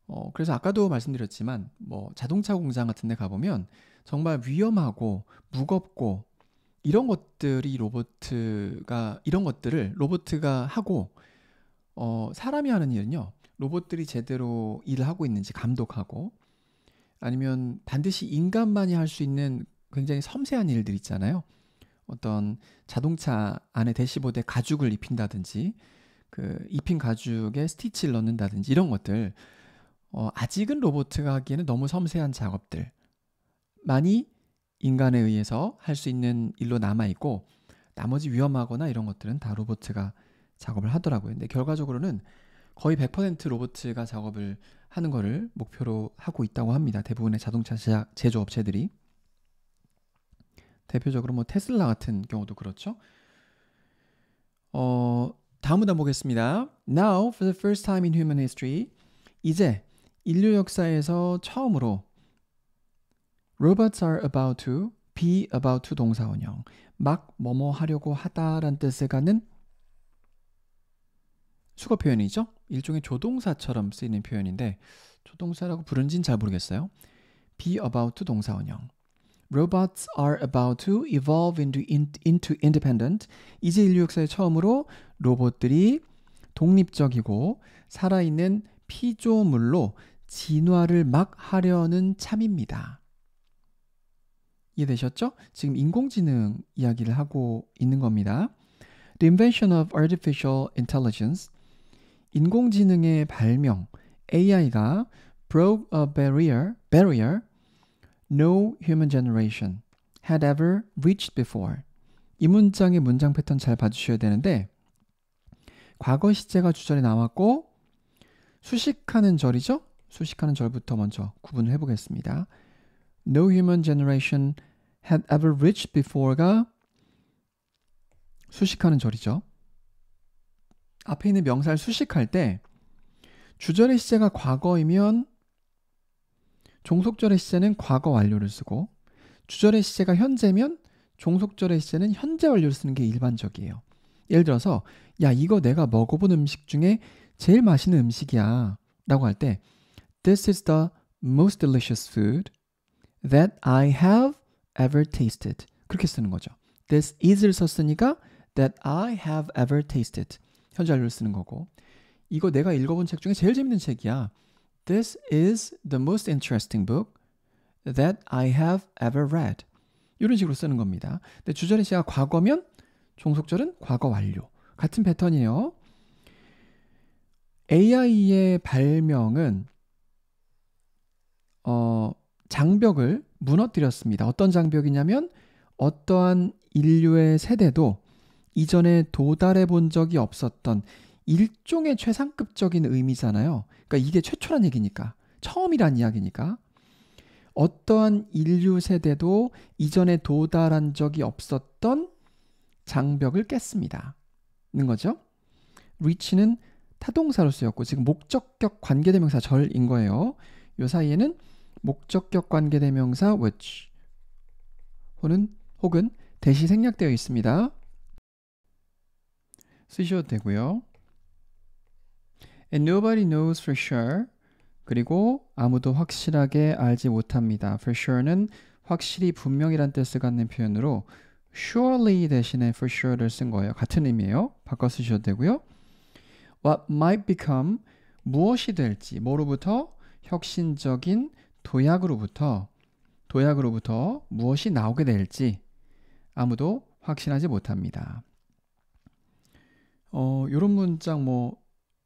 어, 그래서 아까도 말씀드렸지만 뭐 자동차 공장 같은 데 가보면 정말 위험하고 무겁고 이런 것들이 로트가 이런 것들을 로트가 하고 어, 사람이 하는 일은요. 로봇들이 제대로 일을 하고 있는지 감독하고 아니면 반드시 인간만이 할 수 있는 굉장히 섬세한 일들 있잖아요. 어떤 자동차 안에 대시보드에 가죽을 입힌다든지 그 입힌 가죽에 스티치를 넣는다든지 이런 것들 어, 아직은 로보트가 하기에는 너무 섬세한 작업들 많이 인간에 의해서 할 수 있는 일로 남아 있고 나머지 위험하거나 이런 것들은 다 로보트가 작업을 하더라고요. 근데 결과적으로는 거의 100% 로봇가 작업을 하는 거를 목표로 하고 있다고 합니다. 대부분의 자동차 제작, 제조업체들이 대표적으로 뭐 테슬라 같은 경우도 그렇죠. 어, 다음 문단 보겠습니다. Now for the first time in human history. 이제 인류 역사에서 처음으로 robots are about to be about to 동사원형 막 뭐뭐 하려고 하다란 뜻을 가는 수거 표현이죠. 일종의 조동사처럼 쓰이는 표현인데 조동사라고 부른진잘 모르겠어요. be about to 동사원형. Robots are about to evolve into, in, into independent. 이제 인류 역사에 처음으로 로봇들이 독립적이고 살아있는 피조물로 진화를 막 하려는 참입니다. 이해되셨죠? 지금 인공지능 이야기를 하고 있는 겁니다. The invention of artificial intelligence 인공지능의 발명 AI가 broke a barrier, barrier no human generation had ever reached before. 이 문장의 문장 패턴 잘 봐주셔야 되는데 과거 시제가 주절에 나왔고 수식하는 절이죠? 수식하는 절부터 먼저 구분을 해보겠습니다. No human generation had ever reached before가 수식하는 절이죠. 앞에 있는 명사를 수식할 때 주절의 시제가 과거이면 종속절의 시제는 과거 완료를 쓰고 주절의 시제가 현재면 종속절의 시제는 현재 완료를 쓰는 게 일반적이에요. 예를 들어서 야 이거 내가 먹어본 음식 중에 제일 맛있는 음식이야 라고 할 때 This is the most delicious food that I have ever tasted 그렇게 쓰는 거죠. This is를 썼으니까 that I have ever tasted 현재 완료를 쓰는 거고 이거 내가 읽어본 책 중에 제일 재밌는 책이야. This is the most interesting book that I have ever read. 이런 식으로 쓰는 겁니다. 근데 주절의 시가 과거면 종속절은 과거 완료. 같은 패턴이에요. AI의 발명은 어, 장벽을 무너뜨렸습니다. 어떤 장벽이냐면 어떠한 인류의 세대도 이전에 도달해 본 적이 없었던 일종의 최상급적인 의미잖아요. 그러니까 이게 최초란 얘기니까. 처음이란 이야기니까. 어떠한 인류 세대도 이전에 도달한 적이 없었던 장벽을 깼습니다. 는 거죠. 리치는 타동사로 쓰였고 지금 목적격 관계대명사 절인 거예요. 요 사이에는 목적격 관계대명사 which 혹은 대시 생략되어 있습니다. 쓰셔도 되고요. And nobody knows for sure. 그리고 아무도 확실하게 알지 못합니다. For sure는 확실히 분명이란 뜻을 갖는 표현으로 surely 대신에 for sure를 쓴 거예요. 같은 의미예요. 바꿔 쓰셔도 되고요. What might become 무엇이 될지 뭐로부터 혁신적인 도약으로부터 도약으로부터 무엇이 나오게 될지 아무도 확신하지 못합니다. 어, 요런 문장 뭐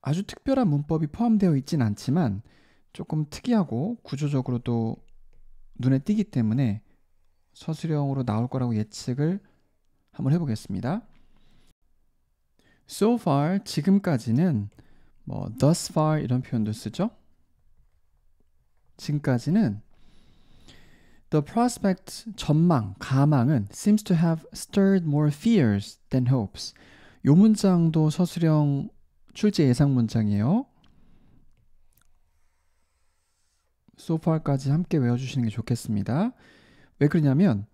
아주 특별한 문법이 포함되어 있진 않지만 조금 특이하고 구조적으로도 눈에 띄기 때문에 서술형으로 나올 거라고 예측을 한번 해보겠습니다. So far 지금까지는 뭐 thus far 이런 표현도 쓰죠. 지금까지는 The prospect 전망 가망은 seems to have stirred more fears than hopes. 요 문장도 서술형 출제 예상 문장이에요. so far까지 함께 외워주시는 게 좋겠습니다. 왜 그러냐면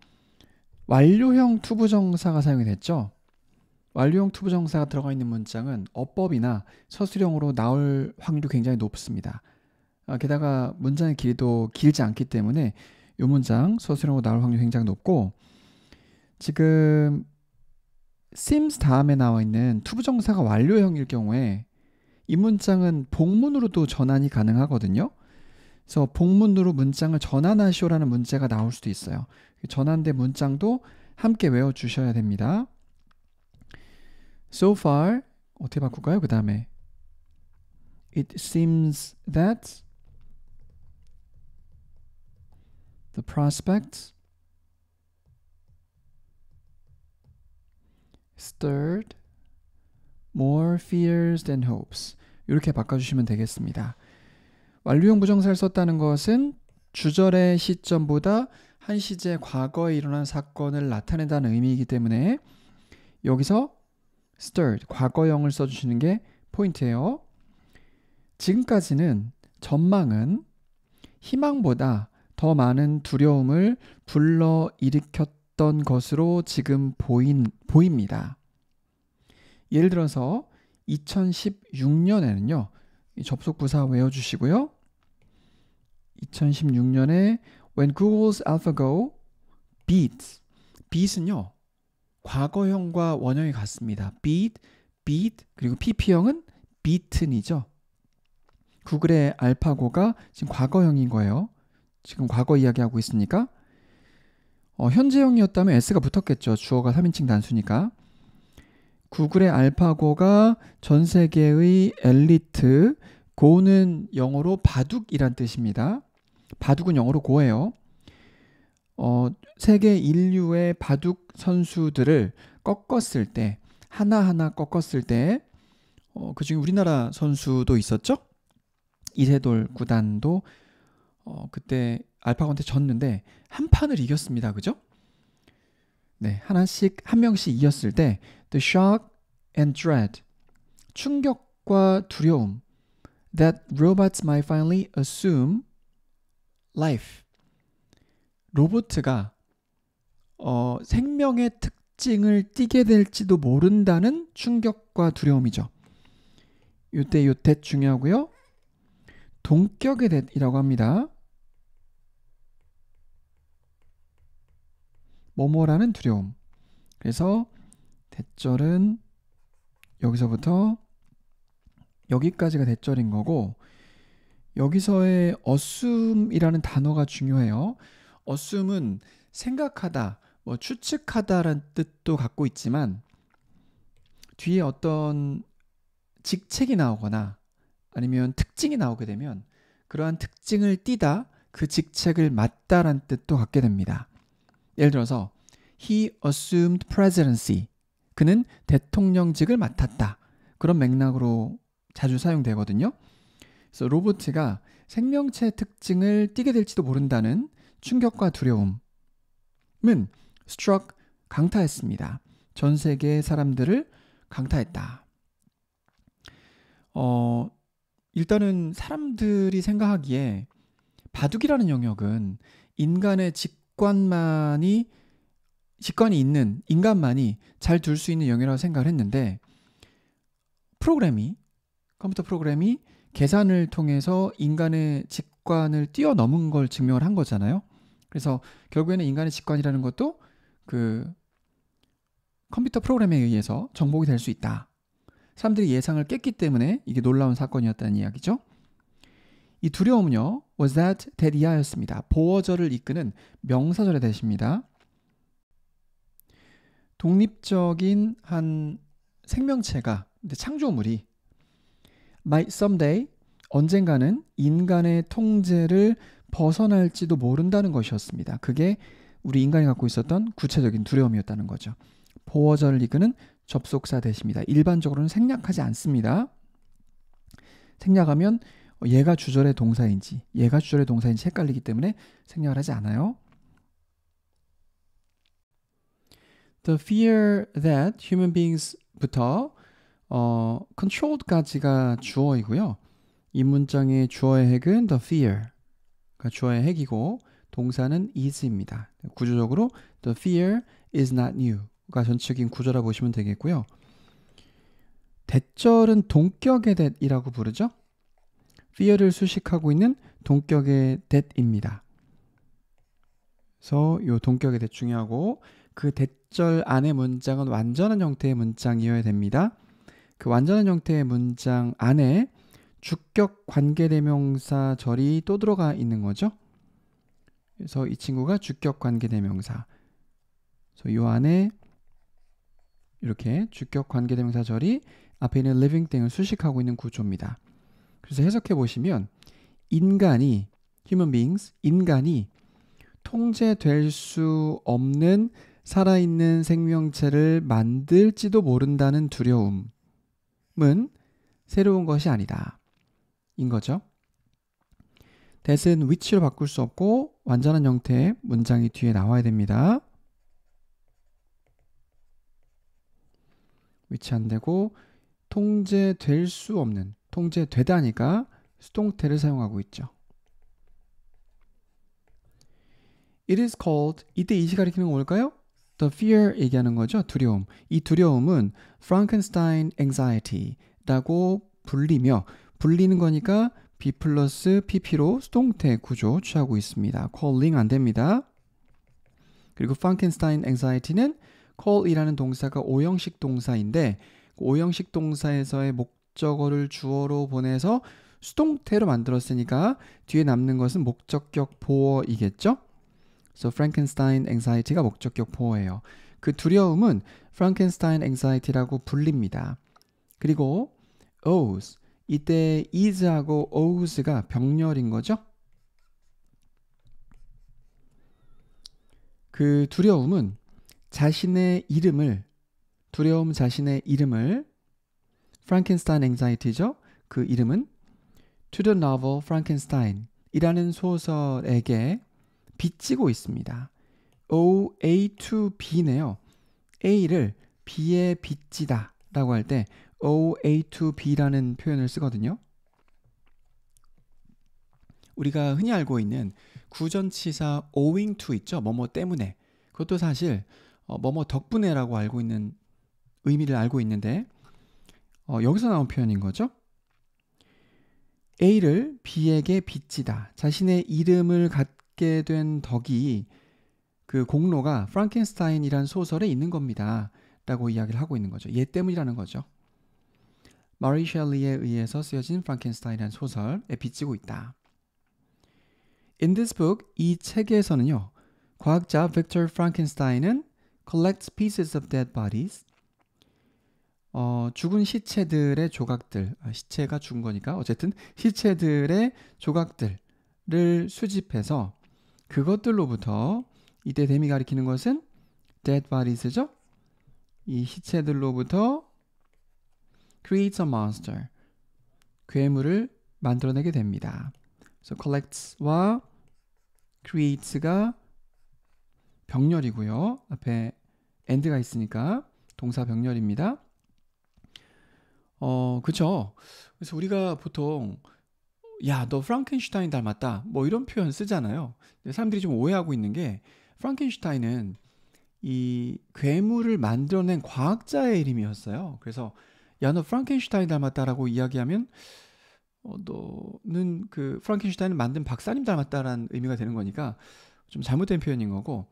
완료형 투부정사가 사용이 됐죠. 완료형 투부정사가 들어가 있는 문장은 어법이나 서술형으로 나올 확률이 굉장히 높습니다. 아, 게다가 문장의 길이도 길지 않기 때문에 이 문장 서술형으로 나올 확률이 굉장히 높고 지금 seems 다음에 나와 있는 투부정사가 완료형일 경우에 이 문장은 복문으로도 전환이 가능하거든요. 그래서 복문으로 문장을 전환하시오라는 문제가 나올 수도 있어요. 전환된 문장도 함께 외워주셔야 됩니다. So far 어떻게 바꿀까요? 그 다음에 It seems that the prospects stirred more fears than hopes 이렇게 바꿔주시면 되겠습니다. 완료형 부정사를 썼다는 것은 주절의 시점보다 한 시제 과거에 일어난 사건을 나타낸다는 의미이기 때문에 여기서 stirred 과거형을 써주시는 게 포인트예요. 지금까지는 전망은 희망보다 더 많은 두려움을 불러 일으켰 있던 것으로 지금 보인, 보입니다. 예를 들어서 2016년에는요. 접속 부사 외워주시고요. 2016년에 When Google's AlphaGo b e a t beat은요. 과거형과 원형이 같습니다. beat, beat 그리고 pp형은 beaten이죠. 구글의 알파고가 지금 과거형인 거예요. 지금 과거 이야기하고 있으니까 어, 현재형이었다면 s가 붙었겠죠. 주어가 3인칭 단수니까. 구글의 알파고가 전 세계의 엘리트, 고는 영어로 바둑이란 뜻입니다. 바둑은 영어로 고예요. 어, 세계 인류의 바둑 선수들을 꺾었을 때, 하나하나 꺾었을 때, 어, 그 중에 우리나라 선수도 있었죠? 이세돌 구단도 어, 그때 알파고한테 졌는데 한 판을 이겼습니다. 그죠? 네, 하나씩 한 명씩 이겼을 때 the shock and dread 충격과 두려움 that robots might finally assume life 로보트가 어, 생명의 특징을 띠게 될지도 모른다는 충격과 두려움이죠. 요때 요때 중요하고요. 동격의 대이라고 합니다. 뭐뭐라는 두려움. 그래서 대절은 여기서부터 여기까지가 대절인 거고 여기서의 어 s 이라는 단어가 중요해요. 어 s 은 생각하다, 뭐 추측하다라는 뜻도 갖고 있지만 뒤에 어떤 직책이 나오거나 아니면 특징이 나오게 되면 그러한 특징을 띠다, 그 직책을 맞다라는 뜻도 갖게 됩니다. 예를 들어서 he assumed presidency. 그는 대통령직을 맡았다. 그런 맥락으로 자주 사용되거든요. 그래서 로보트가 생명체 특징을 띠게 될지도 모른다는 충격과 두려움은 struck 강타했습니다. 전 세계 사람들을 강타했다. 어, 일단은 사람들이 생각하기에 바둑이라는 영역은 인간의 직 직관만이 직관이 있는 인간만이 잘 둘 수 있는 영역이라고 생각을 했는데 프로그램이 컴퓨터 프로그램이 계산을 통해서 인간의 직관을 뛰어넘은 걸 증명을 한 거잖아요. 그래서 결국에는 인간의 직관이라는 것도 그 컴퓨터 프로그램에 의해서 정복이 될 수 있다. 사람들이 예상을 깼기 때문에 이게 놀라운 사건이었다는 이야기죠. 이 두려움은요, was that 데디아였습니다. 보어절을 이끄는 명사절의 대시입니다. 독립적인 한 생명체가, 창조물이 might someday 언젠가는 인간의 통제를 벗어날지도 모른다는 것이었습니다. 그게 우리 인간이 갖고 있었던 구체적인 두려움이었다는 거죠. 보어절을 이끄는 접속사 대시입니다. 일반적으로는 생략하지 않습니다. 생략하면 얘가 주절의 동사인지 얘가 주절의 동사인지 헷갈리기 때문에 생략을 하지 않아요. The fear that human beings부터 어, controlled까지가 주어이고요. 이 문장의 주어의 핵은 the fear가 주어의 핵이고 동사는 is입니다. 구조적으로 the fear is not new가 전체적인 구조라 보시면 되겠고요. 대절은 동격의 대이라고 부르죠. fear를 수식하고 있는 동격의 that입니다. 그래서 이 동격의 that 중요하고 그 대절 안의 문장은 완전한 형태의 문장이어야 됩니다. 그 완전한 형태의 문장 안에 주격 관계대명사 절이 또 들어가 있는 거죠. 그래서 이 친구가 주격 관계대명사. 그래서 이 안에 이렇게 주격 관계대명사 절이 앞에 있는 living thing을 수식하고 있는 구조입니다. 그래서 해석해 보시면 인간이 human beings 인간이 통제될 수 없는 살아있는 생명체를 만들지도 모른다는 두려움은 새로운 것이 아니다. 인 거죠. 대신 위치로 바꿀 수 없고 완전한 형태의 문장이 뒤에 나와야 됩니다. 위치 안 되고 통제될 수 없는 통제되다니까 수동태를 사용하고 있죠. It is called 이때 이 시가 리키는 뭘까요? The fear 얘기하는 거죠. 두려움. 이 두려움은 Frankenstein anxiety라고 불리며 불리는 거니까 B 플러스 PP로 수동태 구조 취하고 있습니다. calling 안 됩니다. 그리고 Frankenstein anxiety는 call이라는 동사가 오형식 동사인데 오형식 동사에서의 목 목적어를 주어로 보내서 수동태로 만들었으니까 뒤에 남는 것은 목적격 보어이겠죠? So Frankenstein anxiety가 목적격 보어예요. 그 두려움은 Frankenstein anxiety라고 불립니다. 그리고 owes 이때 is하고 owes가 병렬인 거죠? 그 두려움은 자신의 이름을 두려움 자신의 이름을 프랑켄스타인 앵사이티죠그 이름은 To the Novel Frankenstein이라는 소설에게 빚지고 있습니다. O A to B네요. A를 B에 빚지다라고할 때 O A to B라는 표현을 쓰거든요. 우리가 흔히 알고 있는 구전치사 owing to 있죠. 뭐뭐 때문에. 그것도 사실 어, 뭐뭐 덕분에라고 알고 있는 의미를 알고 있는데 어, 여기서 나온 표현인 거죠. A를 B에게 빚지다. 자신의 이름을 갖게 된 덕이 그 공로가 프랑켄스타인이란 소설에 있는 겁니다. 라고 이야기를 하고 있는 거죠. 얘 때문이라는 거죠. 마리 셸리에 의해서 쓰여진 프랑켄스타인이라는 소설에 빚지고 있다. In this book, 이 책에서는요. 과학자 빅터 프랑켄스타인은 collects pieces of dead bodies 어, 죽은 시체들의 조각들, 아, 시체가 죽은 거니까 어쨌든 시체들의 조각들을 수집해서 그것들로부터 이때 데미 가리키는 것은 dead bodies죠. 이 시체들로부터 creates a monster, 괴물을 만들어내게 됩니다. 그래서 so collects와 creates가 병렬이고요. 앞에 end가 있으니까 동사 병렬입니다. 어, 그쵸. 그래서 우리가 보통, 야, 너 프랑켄슈타인 닮았다. 뭐 이런 표현 쓰잖아요. 사람들이 좀 오해하고 있는 게, 프랑켄슈타인은 이 괴물을 만들어낸 과학자의 이름이었어요. 그래서, 야, 너 프랑켄슈타인 닮았다라고 이야기하면, 어, 너는 그 프랑켄슈타인을 만든 박사님 닮았다라는 의미가 되는 거니까 좀 잘못된 표현인 거고,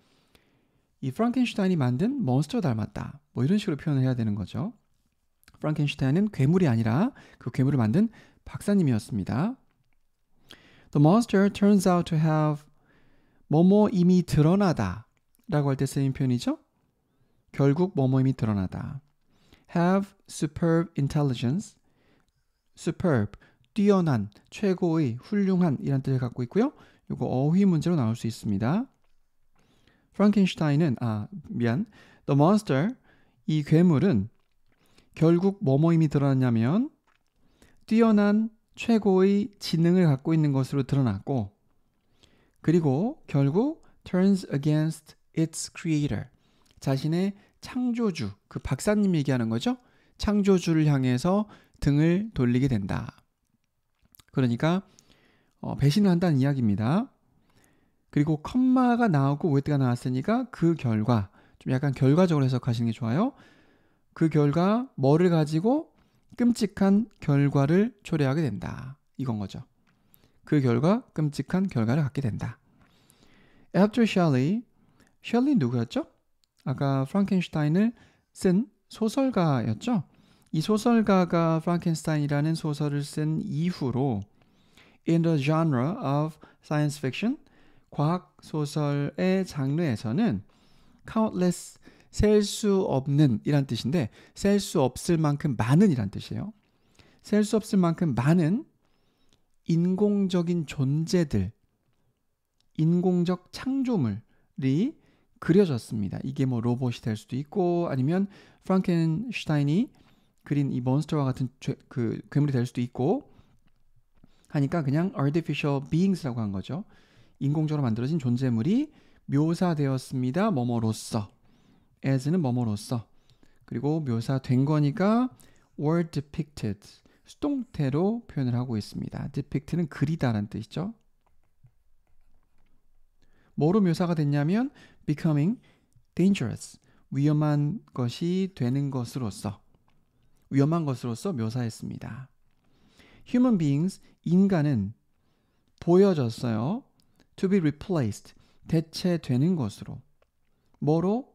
이 프랑켄슈타인이 만든 몬스터 닮았다. 뭐 이런 식으로 표현을 해야 되는 거죠. 프랑켄슈타인은 괴물이 아니라 그 괴물을 만든 박사님이었습니다. The monster turns out to have 뭐뭐 이미 드러나다 라고 할 때 쓰인 표현이죠. 결국 뭐뭐 이미 드러나다. have superb intelligence superb 뛰어난, 최고의, 훌륭한 이란 뜻을 갖고 있고요. 이거 어휘 문제로 나올 수 있습니다. 프랑켄슈타인은 아, 미안. The monster 이 괴물은 결국 뭐뭐임이 드러났냐면 뛰어난 최고의 지능을 갖고 있는 것으로 드러났고 그리고 결국 turns against its creator 자신의 창조주 그 박사님 얘기하는 거죠. 창조주를 향해서 등을 돌리게 된다. 그러니까 어, 배신을 한다는 이야기입니다. 그리고 컴마가 나오고 웨트가 나왔으니까 그 결과 좀 약간 결과적으로 해석하시는 게 좋아요. 그 결과 뭐를 가지고 끔찍한 결과를 초래하게 된다. 이건 거죠. 그 결과 끔찍한 결과를 갖게 된다. After Shelley, Shelley 누구였죠? 아까 프랑켄슈타인을 쓴 소설가였죠. 이 소설가가 프랑켄슈타인이라는 소설을 쓴 이후로 in the genre of science fiction 과학 소설의 장르에서는 countless 셀수 없는 이란 뜻인데 셀 수 없을 만큼 많은 이란 뜻이에요. 셀 수 없을 만큼 많은 인공적인 존재들, 인공적 창조물이 그려졌습니다. 이게 뭐 로봇이 될 수도 있고 아니면 프랑켄슈타인이 그린 이 몬스터와 같은 죄, 그 괴물이 될 수도 있고 하니까 그냥 artificial beings라고 한 거죠. 인공적으로 만들어진 존재물이 묘사되었습니다. 뭐뭐로서 as는 뭐뭐로서 그리고 묘사된 거니까 were depicted 수동태로 표현을 하고 있습니다. depict는 그리다라는 뜻이죠. 뭐로 묘사가 됐냐면 becoming dangerous 위험한 것이 되는 것으로서 위험한 것으로서 묘사했습니다. human beings 인간은 보여졌어요. to be replaced 대체되는 것으로 뭐로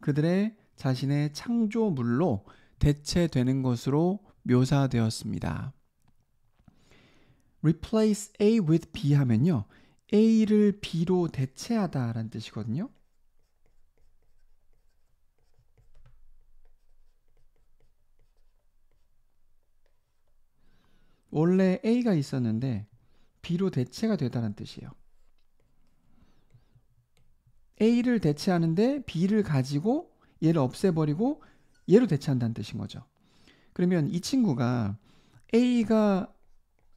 그들의 자신의 창조물로 대체되는 것으로 묘사되었습니다. replace A with B 하면요. A를 B로 대체하다 라는 뜻이거든요. 원래 A가 있었는데 B로 대체가 되다라는 뜻이에요. A를 대체하는데 B를 가지고 얘를 없애버리고 얘로 대체한다는 뜻인 거죠. 그러면 이 친구가 A가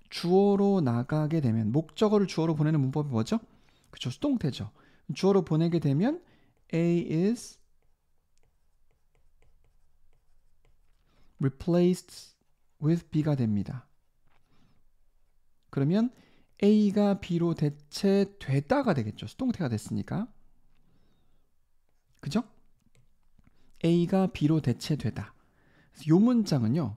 주어로 나가게 되면 목적어를 주어로 보내는 문법이 뭐죠? 그쵸 수동태죠. 주어로 보내게 되면 A is replaced with B가 됩니다. 그러면 A가 B로 대체되다가 되겠죠. 수동태가 됐으니까. 그죠? A가 B로 대체되다. 이 문장은요.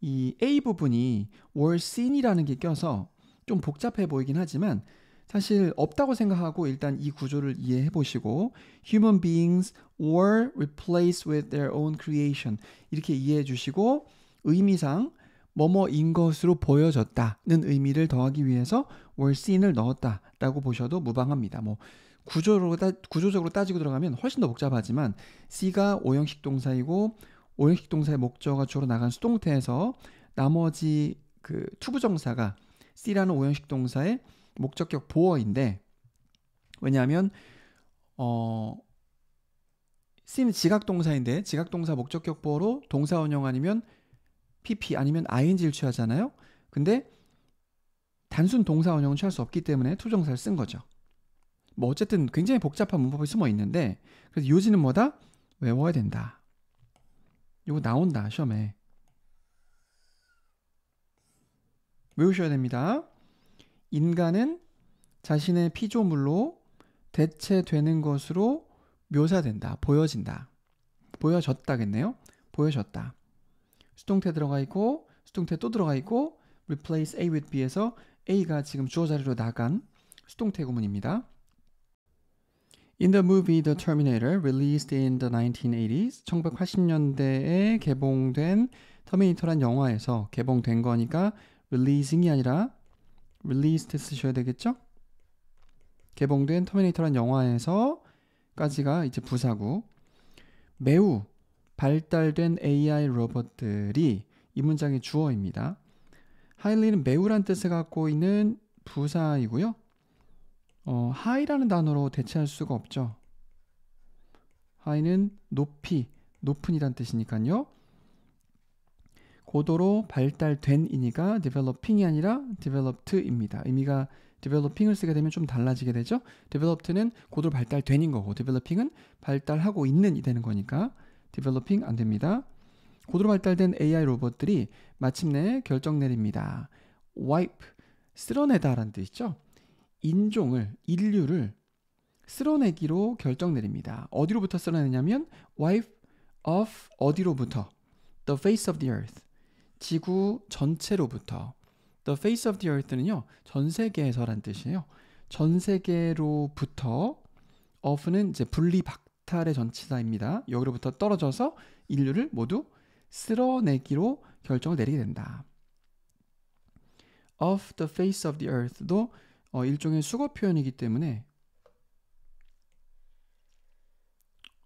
이 A 부분이 were seen이라는 게 껴서 좀 복잡해 보이긴 하지만 사실 없다고 생각하고 일단 이 구조를 이해해 보시고 human beings were replaced with their own creation 이렇게 이해해 주시고 의미상 뭐뭐인 것으로 보여졌다는 의미를 더하기 위해서 were seen을 넣었다라고 보셔도 무방합니다. 뭐 구조로 따, 구조적으로 따지고 들어가면 훨씬 더 복잡하지만 C가 오형식 동사이고 오형식 동사의 목적어가 주로 나간 수동태에서 나머지 그 투부정사가 C라는 오형식 동사의 목적격 보어인데 왜냐하면 어 C는 지각동사인데 지각동사 목적격 보어로 동사 원형 아니면 PP 아니면 ing를 취하잖아요. 근데 단순 동사 원형은 취할 수 없기 때문에 투정사를 쓴 거죠. 뭐 어쨌든 굉장히 복잡한 문법이 숨어 있는데 그래서 요지는 뭐다? 외워야 된다. 요거 나온다 시험에. 외우셔야 됩니다. 인간은 자신의 피조물로 대체되는 것으로 묘사된다. 보여진다. 보여졌다겠네요. 보여졌다. 수동태 들어가 있고 수동태 또 들어가 있고 replace A with B에서 A가 지금 주어 자리로 나간 수동태 구문입니다. In the movie The Terminator, released in the 1980s, 1980년대에 개봉된 터미네이터란 영화에서 개봉된 거니까 releasing이 아니라 released 쓰셔야 되겠죠? 개봉된 터미네이터란 영화에서까지가 이제 부사고 매우 발달된 AI 로봇들이 이 문장의 주어입니다. highly는 매우란 뜻을 갖고 있는 부사이고요. 어, high라는 단어로 대체할 수가 없죠. high는 높이, 높은이란 뜻이니까요. 고도로 발달된이니까 developing이 아니라 developed입니다. 의미가 developing을 쓰게 되면 좀 달라지게 되죠. developed는 고도로 발달된인 거고 developing은 발달하고 있는이 되는 거니까 developing 안 됩니다. 고도로 발달된 AI 로봇들이 마침내 결정 내립니다. wipe, 쓸어내다라는 뜻이죠. 인종을, 인류를 쓸어내기로 결정 내립니다. 어디로부터 쓸어내냐면 wife of 어디로부터 the face of the earth 지구 전체로부터 the face of the earth는요. 전 세계에서란 뜻이에요. 전 세계로부터 of는 이제 분리 박탈의 전치사입니다. 여기로부터 떨어져서 인류를 모두 쓸어내기로 결정을 내리게 된다. of the face of the earth도 어, 일종의 수거 표현이기 때문에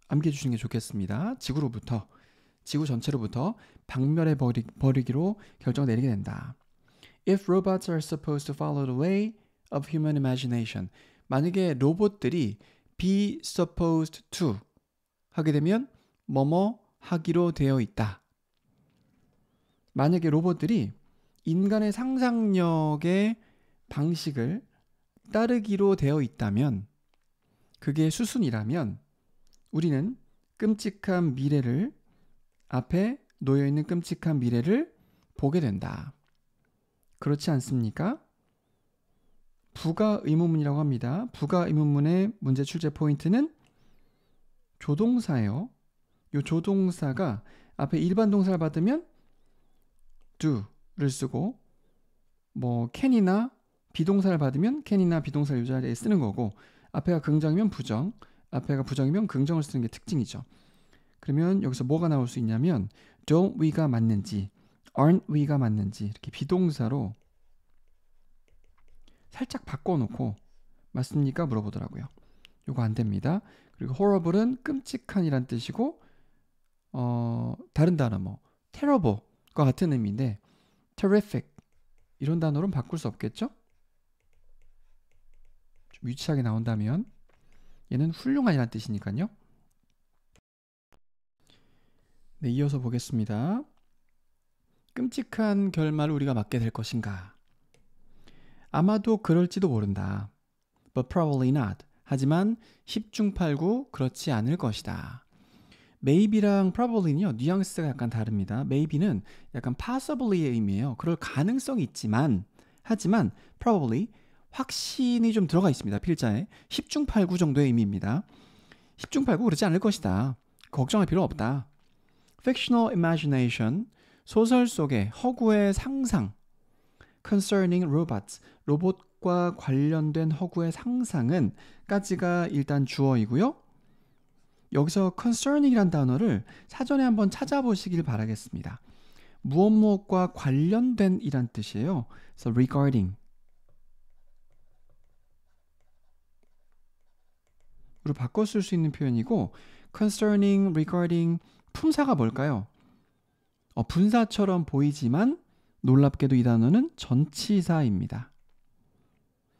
암기해 주시는 게 좋겠습니다. 지구로부터 지구 전체로부터 박멸해 버리, 버리기로 결정 내리게 된다. If robots are supposed to follow the way of human imagination, 만약에 로봇들이 be supposed to 하게 되면 뭐뭐 하기로 되어 있다. 만약에 로봇들이 인간의 상상력의 방식을 따르기로 되어 있다면, 그게 수순이라면, 우리는 끔찍한 미래를, 앞에 놓여있는 끔찍한 미래를 보게 된다. 그렇지 않습니까? 부가 의문문이라고 합니다. 부가 의문문의 문제 출제 포인트는 조동사예요. 요 조동사가 앞에 일반 동사를 받으면 do를 쓰고 뭐 can이나 비동사를 받으면 캔이나 비동사를 유자리에 쓰는 거고 앞에가 긍정이면 부정, 앞에가 부정이면 긍정을 쓰는 게 특징이죠. 그러면 여기서 뭐가 나올 수 있냐면 don't we가 맞는지 aren't we가 맞는지 이렇게 비동사로 살짝 바꿔놓고 맞습니까? 물어보더라고요. 이거안 됩니다. 그리고 horrible은 끔찍한이란 뜻이고 어 다른 단어 뭐 terrible과 같은 의미인데 terrific 이런 단어로는 바꿀 수 없겠죠? 유치하게 나온다면 얘는 훌륭한이란 뜻이니까요. 네, 이어서 보겠습니다. 끔찍한 결말을 우리가 맞게 될 것인가? 아마도 그럴지도 모른다. But probably not. 하지만 10중8구 그렇지 않을 것이다. maybe랑 probably는요 뉘앙스가 약간 다릅니다. maybe는 약간 possibly의 의미예요. 그럴 가능성이 있지만 하지만 probably 확신이 좀 들어가 있습니다. 필자에 10중 8구 정도의 의미입니다. 10중 8구 그러지 않을 것이다. 걱정할 필요 없다. fictional imagination 소설 속의 허구의 상상 concerning robots 로봇과 관련된 허구의 상상은 까지가 일단 주어이고요. 여기서 concerning이란 단어를 사전에 한번 찾아보시길 바라겠습니다. 무엇 무엇과 관련된 이란 뜻이에요. 그래 regarding 로 바꿔 쓸 수 있는 표현이고 concerning, regarding 품사가 뭘까요? 어, 분사처럼 보이지만 놀랍게도 이 단어는 전치사입니다.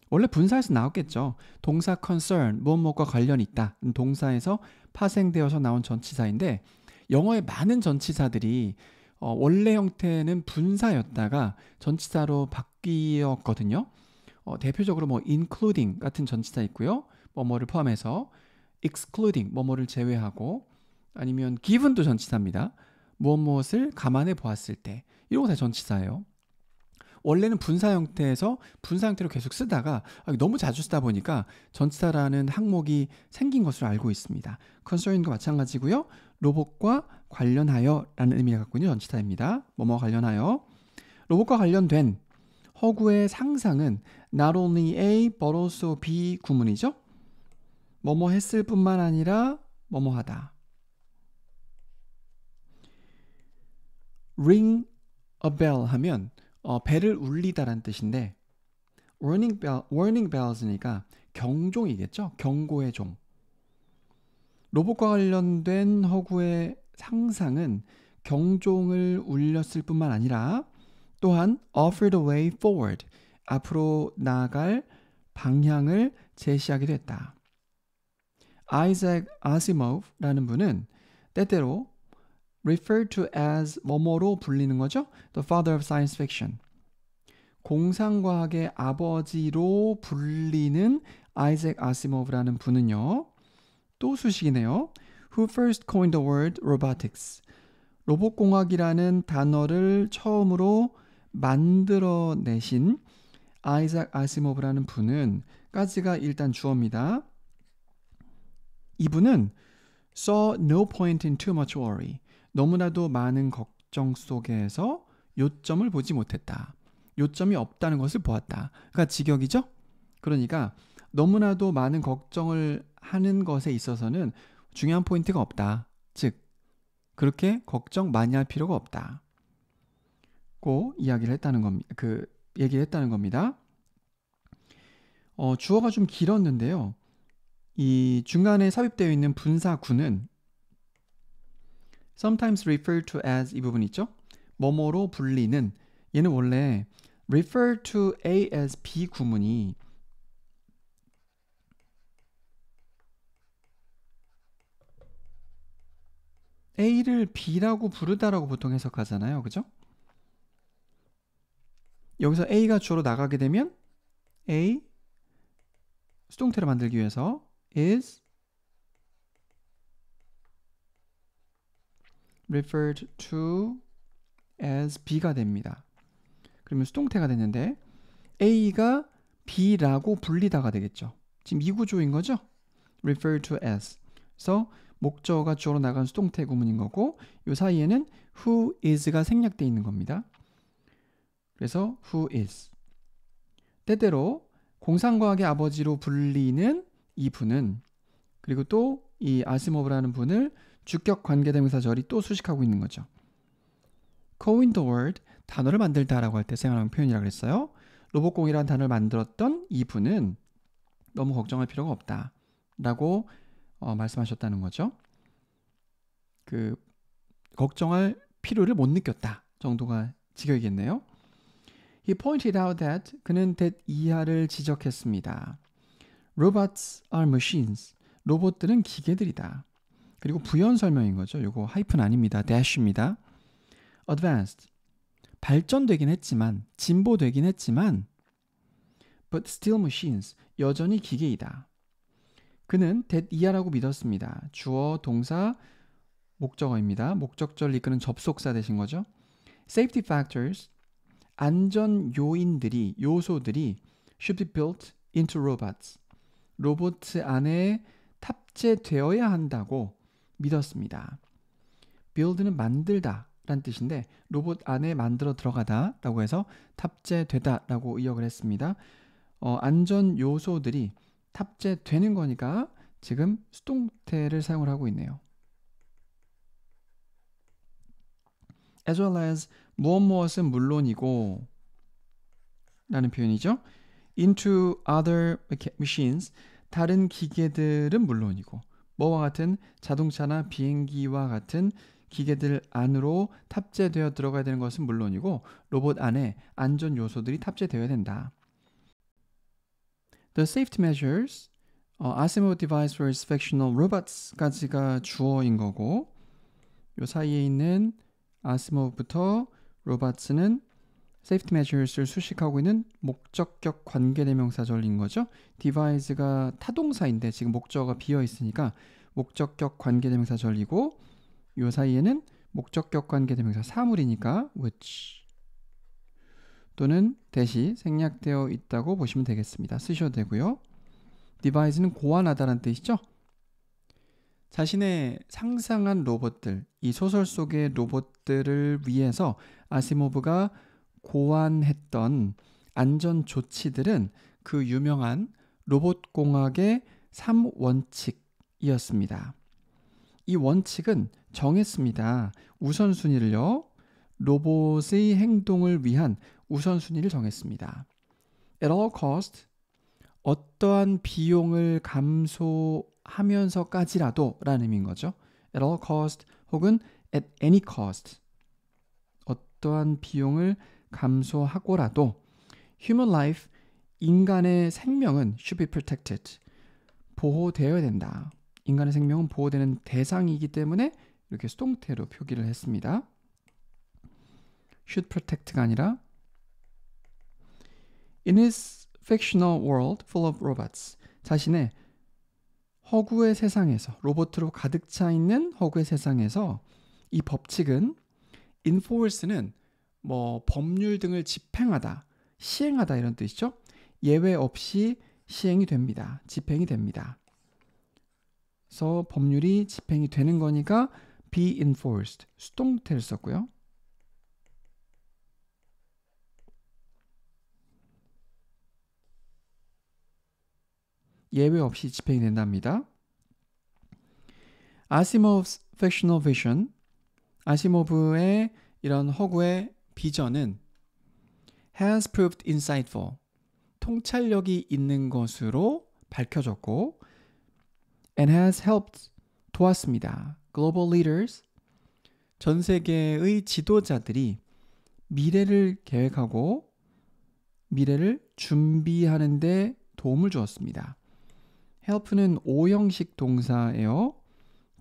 원래 분사에서 나왔겠죠. 동사 concern, 무엇무엇과 관련 있다. 음, 동사에서 파생되어서 나온 전치사인데 영어의 많은 전치사들이 어, 원래 형태는 분사였다가 전치사로 바뀌었거든요. 어, 대표적으로 뭐 including 같은 전치사 있고요. 뭐뭐를 포함해서 excluding 뭐뭐를 제외하고 아니면 given도 전치사입니다. 무엇 무엇을 감안해 보았을 때 이런 거 다 전치사예요. 원래는 분사 형태에서 분사 형태로 계속 쓰다가 아, 너무 자주 쓰다 보니까 전치사라는 항목이 생긴 것으로 알고 있습니다. 컨설팅과 마찬가지고요. 로봇과 관련하여 라는 의미를 갖고 있는 전치사입니다. 뭐뭐 관련하여 로봇과 관련된 허구의 상상은 not only A but also B 구문이죠. 뭐뭐 했을 뿐만 아니라 뭐뭐 하다. ring a bell 하면 어, 배를 울리다란 뜻인데 warning bell, warning bells니까 경종이겠죠? 경고의 종. 로봇과 관련된 허구의 상상은 경종을 울렸을 뿐만 아니라 또한 offer e d a way forward 앞으로 나아갈 방향을 제시하기도 했다. 아이작 아시모브라는 분은 때때로 referred to as 뭐뭐로 불리는 거죠. The father of science fiction. 공상과학의 아버지로 불리는 아이작 아시모브라는 분은요. 또 수식이네요. Who first coined the word robotics. 로봇공학이라는 단어를 처음으로 만들어내신 아이작 아시모브라는 분은까지가 일단 주어입니다. 이분은 s a no point in too much worry. 너무나도 많은 걱정 속에서 요점을 보지 못했다. 요점이 없다는 것을 보았다. 그러니까 직역이죠? 그러니까 너무나도 많은 걱정을 하는 것에 있어서는 중요한 포인트가 없다. 즉, 그렇게 걱정 많이 할 필요가 없다. 고 이야기를 했다는 겁니다. 그, 얘기를 했다는 겁니다. 어, 주어가 좀 길었는데요. 이 중간에 삽입되어 있는 분사구는 sometimes referred to as 이 부분 있죠? 뭐뭐로 불리는 얘는 원래 refer to A as B 구문이 A를 B라고 부르다라고 보통 해석하잖아요. 그죠? 여기서 A가 주로 나가게 되면 A 수동태를 만들기 위해서 is referred to as B가 됩니다. 그러면 수동태가 됐는데 A가 B라고 불리다가 되겠죠. 지금 이 구조인 거죠? refer r e d to as. 그래서 목적어가 주어로 나간 수동태 구문인 거고 이 사이에는 who is가 생략돼 있는 겁니다. 그래서 who is. 때때로 공상과학의 아버지로 불리는 이 분은 그리고 또 이 아시모브라는 분을 주격 관계대명사절이 또 수식하고 있는 거죠. coin the word 단어를 만들다라고 할 때생각하는 표현이라고 그랬어요. 로봇공이라는 단어를 만들었던 이 분은 너무 걱정할 필요가 없다라고 어, 말씀하셨다는 거죠. 그 걱정할 필요를 못 느꼈다 정도가 지겨이겠네요. He pointed out that 그는 that 이하를 지적했습니다. robots are machines. 로봇들은 기계들이다. 그리고 부연 설명인 거죠. 이거 하이픈 아닙니다. d a s 입니다 advanced. 발전되긴 했지만 진보되긴 했지만 but still machines. 여전히 기계이다. 그는 that 이하라고 믿었습니다. 주어, 동사, 목적어입니다. 목적절 이끄는 접속사 되신 거죠. safety factors 안전 요인들이 요소들이 should be built into robots 로봇 안에 탑재되어야 한다고 믿었습니다. build는 만들다 라는 뜻인데 로봇 안에 만들어 들어가다 라고 해서 탑재되다 라고 의역을 했습니다. 어, 안전 요소들이 탑재되는 거니까 지금 수동태를 사용을 하고 있네요. as well as 무엇 무엇은 물론이고 라는 표현이죠. into other machines 다른 기계들은 물론이고 뭐와 같은 자동차나 비행기와 같은 기계들 안으로 탑재되어 들어가야 되는 것은 물론이고 로봇 안에 안전 요소들이 탑재되어야 된다. The safety measures 어, assemble device for inspectional robots까지가 주어인 거고 요 사이에 있는 assembule부터 robots는 safety measures를 수식하고 있는 목적격 관계대명사절인 거죠. devise가 타동사인데 지금 목적어가 비어 있으니까 목적격 관계대명사절이고 요 사이에는 목적격 관계대명사 사물이니까 which 또는 대시 생략되어 있다고 보시면 되겠습니다. 쓰셔도 되고요. devise는 고안하다라는 뜻이죠. 자신의 상상한 로봇들, 이 소설 속의 로봇들을 위해서 아시모브가 고안했던 안전 조치들은 그 유명한 로봇공학의 3원칙이었습니다. 이 원칙은 정했습니다. 우선순위를요. 로봇의 행동을 위한 우선순위를 정했습니다. At all cost, 어떠한 비용을 감소하면서까지라도 라는 의미인 거죠. At all cost 혹은 at any cost, 어떠한 비용을 감소하고라도 human life 인간의 생명은 should be protected 보호되어야 된다. 인간의 생명은 보호되는 대상이기 때문에 이렇게 수동태로 표기를 했습니다. should protect가 아니라 in his fictional world full of robots 자신의 허구의 세상에서 로봇으로 가득 차 있는 허구의 세상에서 이 법칙은 enforce는 뭐 법률 등을 집행하다, 시행하다 이런 뜻이죠. 예외 없이 시행이 됩니다. 집행이 됩니다. 그래서 법률이 집행이 되는 거니까 be enforced 수동태를 썼고요. 예외 없이 집행이 된답니다. 아시모브's fictional vision 아시모브의 이런 허구의 비전은 has proved insightful 통찰력이 있는 것으로 밝혀졌고 and has helped 도왔습니다. global leaders 전 세계의 지도자들이 미래를 계획하고 미래를 준비하는 데 도움을 주었습니다. help는 오형식 동사예요.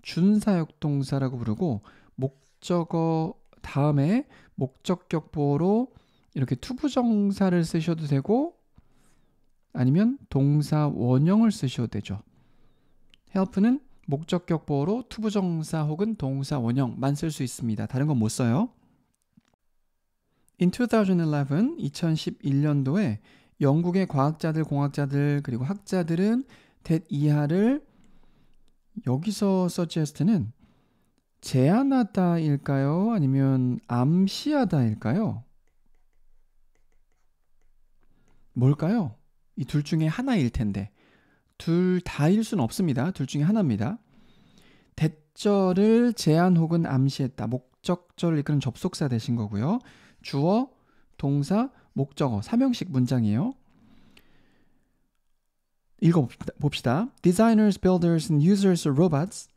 준사역 동사라고 부르고 목적어 다음에 목적격보로 이렇게 투부정사를 쓰셔도 되고 아니면 동사 원형을 쓰셔도 되죠. help는 목적격보로 투부정사 혹은 동사 원형만 쓸 수 있습니다. 다른 건 못 써요. In 2011, 2011년도에 영국의 과학자들, 공학자들, 그리고 학자들은 t 이하를 여기서 서지에스트는 제안하다일까요? 아니면 암시하다일까요? 뭘까요? 이 둘 중에 하나일 텐데. 둘 다일 순 없습니다. 둘 중에 하나입니다. 대절을 제안 혹은 암시했다. 목적절을 이끄는 접속사 되신 거고요. 주어, 동사, 목적어. 삼형식 문장이에요. 읽어봅시다. Designers, b u i l d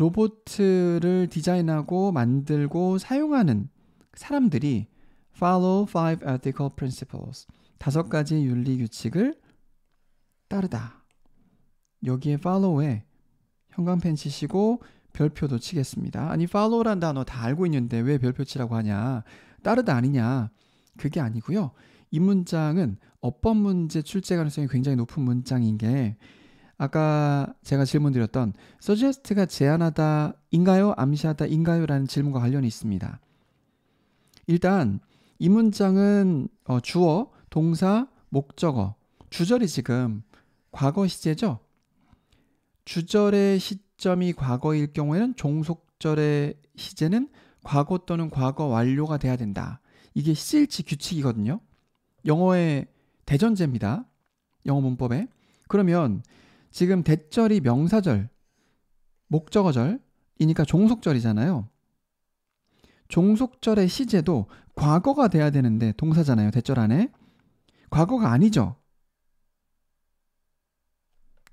로봇을 디자인하고 만들고 사용하는 사람들이 follow five ethical principles 다섯 가지 윤리 규칙을 따르다. 여기에 follow에 형광펜 치시고 별표도 치겠습니다. 아니 follow란 단어 다 알고 있는데 왜 별표 치라고 하냐? 따르다 아니냐? 그게 아니고요. 이 문장은 어법 문제 출제 가능성이 굉장히 높은 문장인 게 아까 제가 질문 드렸던 suggest가 제안하다인가요? 암시하다인가요?라는 질문과 관련이 있습니다. 일단 이 문장은 어, 주어, 동사, 목적어, 주절이 지금 과거 시제죠. 주절의 시점이 과거일 경우에는 종속절의 시제는 과거 또는 과거 완료가 돼야 된다. 이게 실지 규칙이거든요. 영어의 대전제입니다. 영어 문법에. 그러면 지금 대절이 명사절, 목적어절이니까 종속절이잖아요. 종속절의 시제도 과거가 돼야 되는데 동사잖아요. 대절 안에. 과거가 아니죠.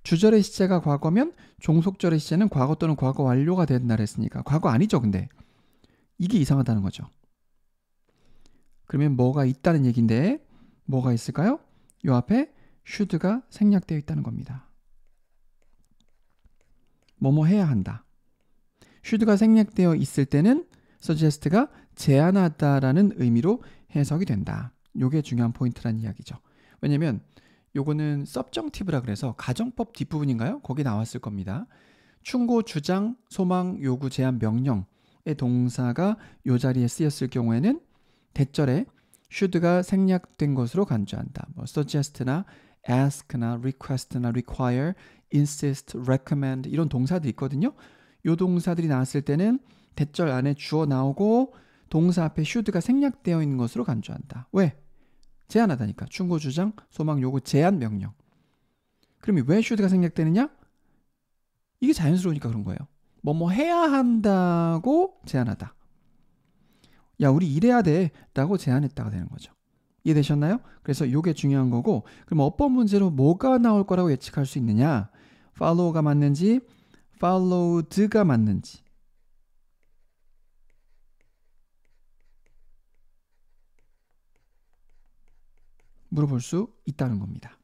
주절의 시제가 과거면 종속절의 시제는 과거 또는 과거 완료가 된다 그랬으니까 과거 아니죠 근데 이게 이상하다는 거죠 그러면 뭐가 있다는 얘기인데 뭐가 있을까요? 요 앞에 should가 생략되어 있다는 겁니다 뭐뭐 해야 한다. should가 생략되어 있을 때는 suggest가 제안하다라는 의미로 해석이 된다. 요게 중요한 포인트란 이야기죠. 왜냐면 요거는 섭정티브라 그래서 가정법 뒷부분인가요? 거기 나왔을 겁니다. 충고, 주장, 소망, 요구, 제안, 명령의 동사가 요 자리에 쓰였을 경우에는 대절에 should가 생략된 것으로 간주한다. 뭐 suggest나 ask나 request나 require insist, recommend 이런 동사들이 있거든요. 요 동사들이 나왔을 때는 대절 안에 주어 나오고 동사 앞에 should가 생략되어 있는 것으로 간주한다. 왜? 제한하다니까. 충고 주장, 소망 요구, 제한 명령. 그럼 왜 should가 생략되느냐? 이게 자연스러우니까 그런 거예요. 뭐뭐 뭐 해야 한다고 제안하다. 야, 우리 이래야 돼. 라고 제안했다가 되는 거죠. 이해되셨나요? 그래서 요게 중요한 거고, 그럼 어떤 문제로 뭐가 나올 거라고 예측할 수 있느냐? follow가 맞는지 followed가 맞는지 물어볼 수 있다는 겁니다.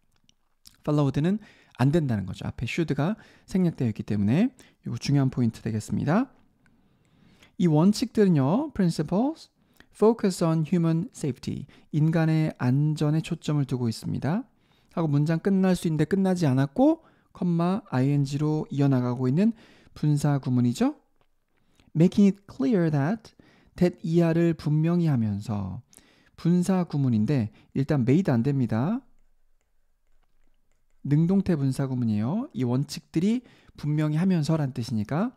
followed는 안 된다는 거죠. 앞에 should가 생략되어 있기 때문에 이거 중요한 포인트 되겠습니다. 이 원칙들은요. principles focus on human safety. 인간의 안전에 초점을 두고 있습니다. 하고 문장 끝날 수 있는데 끝나지 않았고 컴마 ing로 이어나가고 있는 분사 구문이죠. making it clear that that 이하를 분명히 하면서 분사 구문인데 일단 made 안 됩니다. 능동태 분사 구문이에요. 이 원칙들이 분명히 하면서란 뜻이니까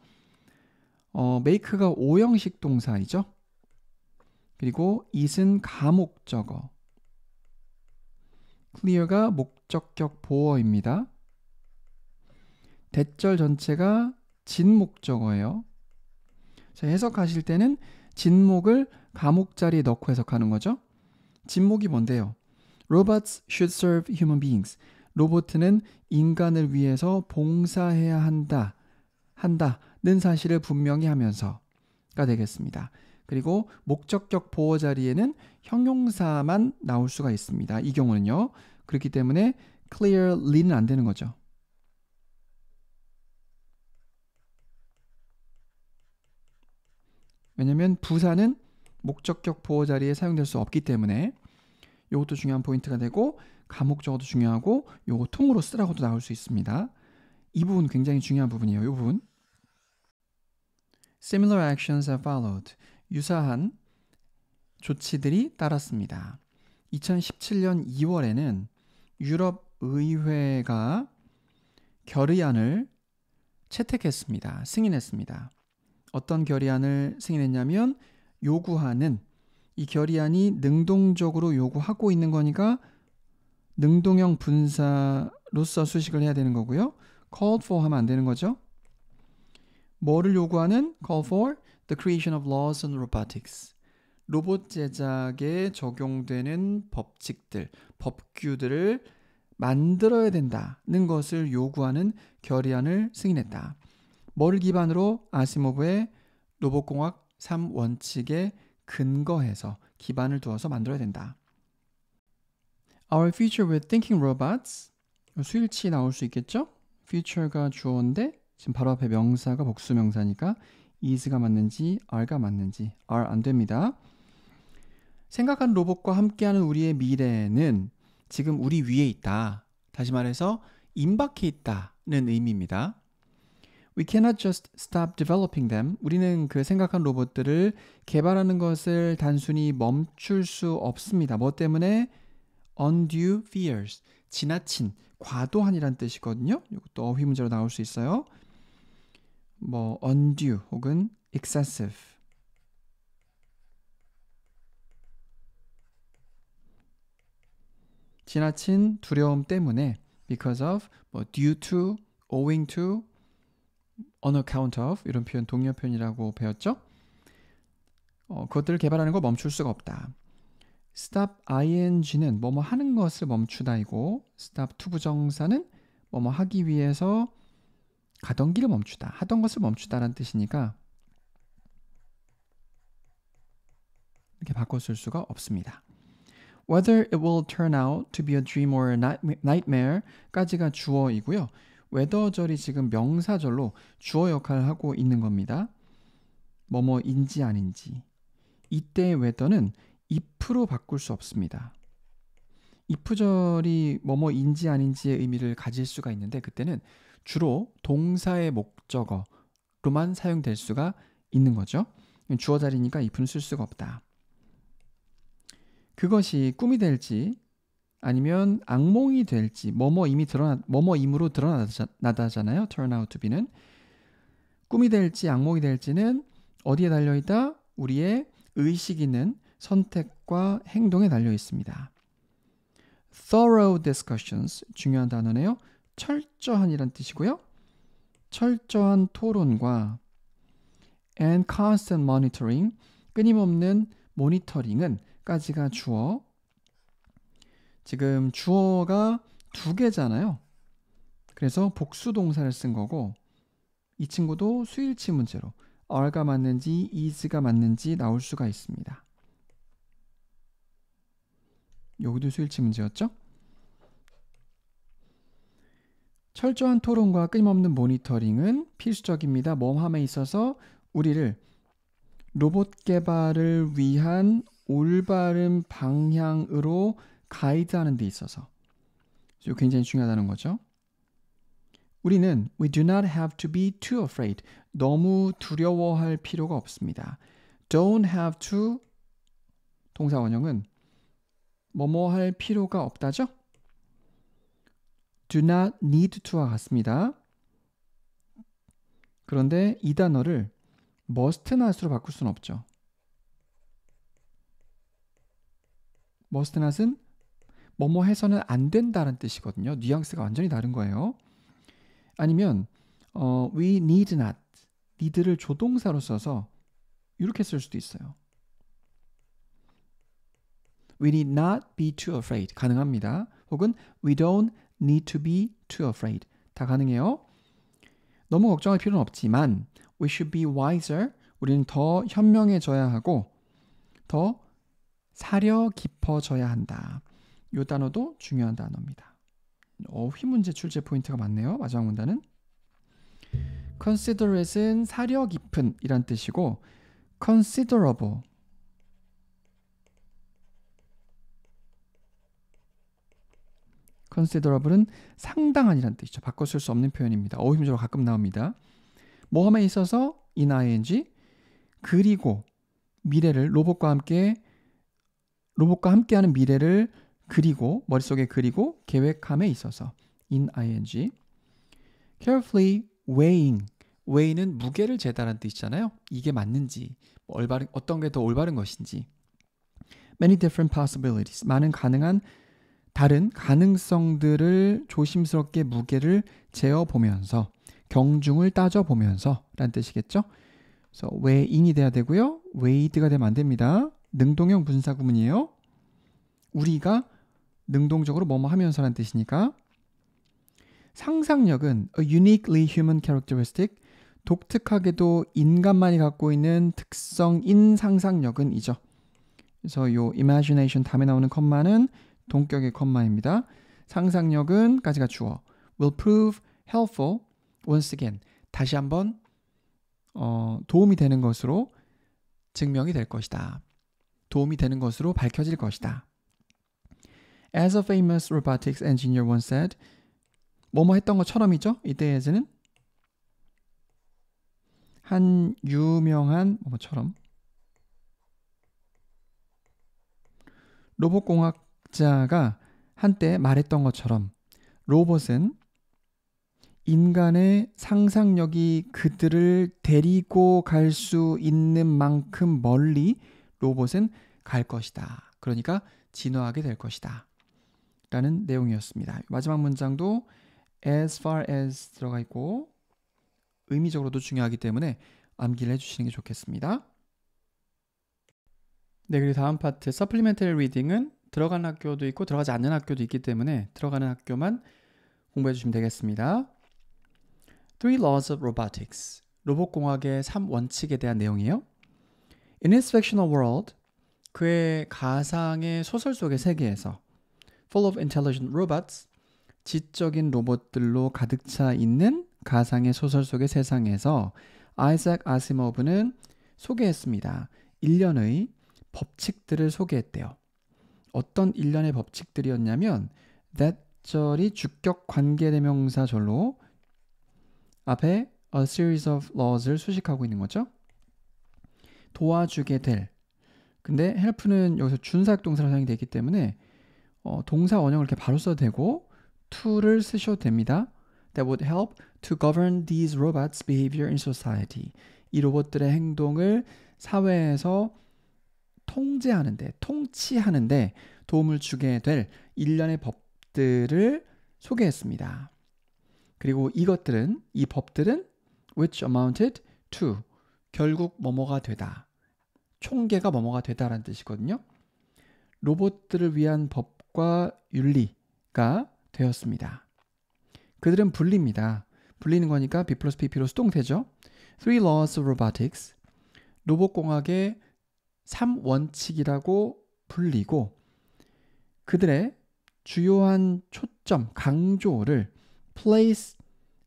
어, make가 오형식 동사이죠. 그리고 it은 가목적어. clear가 목적격 보어입니다. 대절 전체가 진목적어예요. 자, 해석하실 때는 진목을 감옥 자리에 넣고 해석하는 거죠. 진목이 뭔데요? Robots should serve human beings. 로보트는 인간을 위해서 봉사해야 한다. 한다는 사실을 분명히 하면서가 되겠습니다. 그리고 목적격 보호 자리에는 형용사만 나올 수가 있습니다. 이 경우는요. 그렇기 때문에 clearly는 안 되는 거죠. 왜냐면 부사는 목적격 보호 자리에 사용될 수 없기 때문에 이것도 중요한 포인트가 되고 감옥적어도 중요하고 요거 통으로 쓰라고도 나올 수 있습니다. 이 부분 굉장히 중요한 부분이에요. 이 부분. Similar actions are followed. 유사한 조치들이 따랐습니다. 2017년 2월에는 유럽 의회가 결의안을 채택했습니다. 승인했습니다. 어떤 결의안을 승인했냐면 요구하는 이 결의안이 능동적으로 요구하고 있는 거니까 능동형 분사로서 수식을 해야 되는 거고요. called for 하면 안 되는 거죠. 뭐를 요구하는 call for the creation of laws on robotics. 로봇 제작에 적용되는 법칙들, 법규들을 만들어야 된다는 것을 요구하는 결의안을 승인했다. 뭐를 기반으로 아시모브의 로봇공학 3원칙에 근거해서 기반을 두어서 만들어야 된다. Our future with thinking robots 수일치 나올 수 있겠죠? future가 주어인데 지금 바로 앞에 명사가 복수명사니까 is가 맞는지 r가 맞는지 r 안 됩니다. 생각한 로봇과 함께하는 우리의 미래는 지금 우리 위에 있다. 다시 말해서 임박해 있다는 의미입니다. We cannot just stop developing them. 우리는 그 생각한 로봇들을 개발하는 것을 단순히 멈출 수 없습니다. 뭐 때문에? undue fears. 지나친, 과도한이란 뜻이거든요. 이것도 어휘 문제로 나올 수 있어요. 뭐 undue 혹은 excessive. 지나친 두려움 때문에 because of 뭐 due to, owing to on account of 이런 표현 동료 표현이라고 배웠죠? 어, 그것들을 개발하는 걸 멈출 수가 없다. stop ing는 뭐 뭐 하는 것을 멈추다이고 stop to 부정사는 뭐 뭐 하기 위해서 가던 길을 멈추다, 하던 것을 멈추다라는 뜻이니까 이렇게 바꿔 쓸 수가 없습니다. Whether it will turn out to be a dream or a nightmare까지가 주어이고요. 웨더절이 지금 명사절로 주어 역할을 하고 있는 겁니다. 뭐뭐인지 아닌지. 이때의 웨더는 if로 바꿀 수 없습니다. if절이 뭐뭐인지 아닌지의 의미를 가질 수가 있는데 그때는 주로 동사의 목적어로만 사용될 수가 있는 거죠. 주어 자리니까 if는 쓸 수가 없다. 그것이 꿈이 될지 아니면 악몽이 될지 뭐뭐 이미 드러나 뭐뭐 임으로 드러나다잖아요. turn out to be는 꿈이 될지 악몽이 될지는 어디에 달려 있다? 우리의 의식 있는 선택과 행동에 달려 있습니다. thorough discussions 중요한 단어네요. 철저한이란 뜻이고요. 철저한 토론과 and constant monitoring 끊임없는 모니터링은까지가 주어 지금 주어가 두 개잖아요. 그래서 복수 동사를 쓴 거고 이 친구도 수일치 문제로 are가 맞는지 is가 맞는지 나올 수가 있습니다. 여기도 수일치 문제였죠? 철저한 토론과 끊임없는 모니터링은 필수적입니다. 몸함에 있어서 우리를 로봇 개발을 위한 올바른 방향으로 가이드하는 데 있어서 굉장히 중요하다는 거죠. 우리는 we do not have to be too afraid. 너무 두려워할 필요가 없습니다. don't have to 동사 원형은 뭐뭐 할 필요가 없다죠? do not need to와 같습니다. 그런데 이 단어를 must not으로 바꿀 수는 없죠. must not은 뭐뭐 해서는 안 된다는 뜻이거든요. 뉘앙스가 완전히 다른 거예요. 아니면 어, we need not, need를 조동사로 써서 이렇게 쓸 수도 있어요. We need not be too afraid 가능합니다. 혹은 we don't need to be too afraid 다 가능해요. 너무 걱정할 필요는 없지만 we should be wiser 우리는 더 현명해져야 하고 더 사려 깊어져야 한다. 요 단어도 중요한 단어입니다. 어휘 문제 출제 포인트가 많네요. 마지막 문단은 considerate은 사려 깊은 이란 뜻이고 considerable considerable은 상당한이란 뜻이죠. 바꿔 쓸 수 없는 표현입니다. 어휘 문제로 가끔 나옵니다. 모험에 있어서 in ing 그리고 미래를 로봇과 함께 로봇과 함께하는 미래를 그리고 머릿속에 그리고 계획함에 있어서 in ing carefully weighing weigh는 무게를 재다라는 뜻이잖아요. 이게 맞는지 뭐 올바른, 어떤 게 더 올바른 것인지 many different possibilities 많은 가능한 다른 가능성들을 조심스럽게 무게를 재어 보면서 경중을 따져 보면서 라는 뜻이겠죠. 그래서 so, weighing이 돼야 되고요. weight가 되면 안 됩니다. 능동형 분사구문이에요. 우리가 능동적으로 뭐뭐 하면서란 뜻이니까 상상력은 a uniquely human characteristic 독특하게도 인간만이 갖고 있는 특성인 상상력은이죠. 그래서 요 imagination 다음에 나오는 컴마는 동격의 컴마입니다. 상상력은까지가 주어 will prove helpful once again 다시 한번 어, 도움이 되는 것으로 증명이 될 것이다. 도움이 되는 것으로 밝혀질 것이다. As a famous robotics engineer once said, 뭐뭐 했던 것처럼이죠? 이때에서는 한 유명한 뭐뭐처럼 로봇공학자가 한때 말했던 것처럼 로봇은 인간의 상상력이 그들을 데리고 갈 수 있는 만큼 멀리 로봇은 갈 것이다. 그러니까 진화하게 될 것이다. 라는 내용이었습니다. 마지막 문장도 as far as 들어가 있고 의미적으로도 중요하기 때문에 암기를 해주시는 게 좋겠습니다. 네, 그리고 다음 파트 supplementary reading은 들어가는 학교도 있고 들어가지 않는 학교도 있기 때문에 들어가는 학교만 공부해 주시면 되겠습니다. Three Laws of Robotics 로봇공학의 3원칙에 대한 내용이에요. In his fictional world, 그의 가상의 소설 속의 세계에서 full of intelligent robots, 지적인 로봇들로 가득 차 있는 가상의 소설 속의 세상에서 아이작 아시모브는 소개했습니다. 일련의 법칙들을 소개했대요. 어떤 일련의 법칙들이었냐면 that 절이 주격 관계대명사절로 앞에 a series of laws를 수식하고 있는 거죠. 도와주게 될. 근데 help는 여기서 준사역동사로 사용이 되기 때문에 어, 동사 원형을 이렇게 바로 써도 되고 to를 쓰셔도 됩니다. That would help to govern these robots' behavior in society. 이 로봇들의 행동을 사회에서 통제하는데, 통치하는데 도움을 주게 될 일련의 법들을 소개했습니다. 그리고 이것들은 이 법들은 which amounted to 결국 뭐뭐가 되다. 총계가 뭐뭐가 되다라는 뜻이거든요. 로봇들을 위한 법 도덕과 윤리가 되었습니다. 그들은 분리입니다. 분리는 거니까 B 플러스 PP로 수동태죠. Three Laws of Robotics 로봇공학의 3원칙이라고 불리고 그들의 주요한 초점, 강조를 place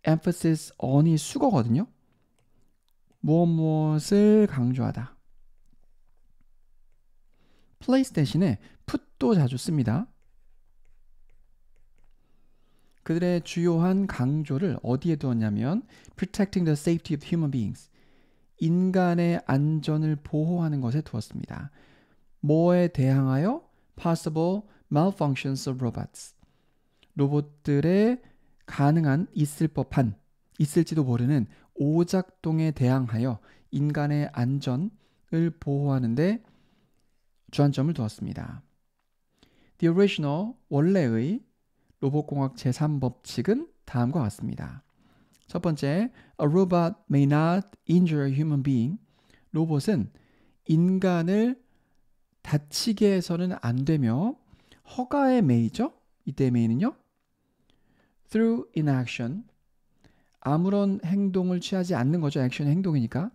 emphasis on이 수거거든요. 무엇 무엇을 강조하다. place 대신에 put도 자주 씁니다. 그들의 주요한 강조를 어디에 두었냐면 protecting the safety of human beings 인간의 안전을 보호하는 것에 두었습니다. 뭐에 대항하여 possible malfunctions of robots 로봇들의 가능한 있을 법한 있을지도 모르는 오작동에 대항하여 인간의 안전을 보호하는데 주안점을 두었습니다. The original 원래의 로봇공학 제3법칙은 다음과 같습니다. 첫 번째, a robot may not injure a human being. 로봇은 인간을 다치게 해서는 안 되며 허가에 매이죠. 이때 매이는요. through inaction. 아무런 행동을 취하지 않는 거죠. 액션 행동이니까.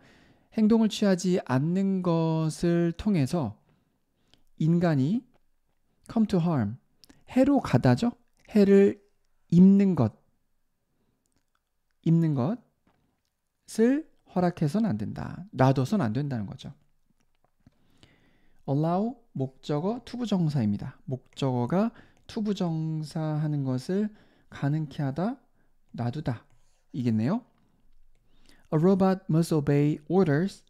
행동을 취하지 않는 것을 통해서 인간이 come to harm. 해로 가다죠. 해를 입는 것, 입는 것을 허락해서는 안 된다. 놔둬서는 안 된다는 거죠. allow 목적어 투부정사입니다. 목적어가 투부정사하는 것을 가능케 하다, 놔두다 이겠네요. A robot must obey orders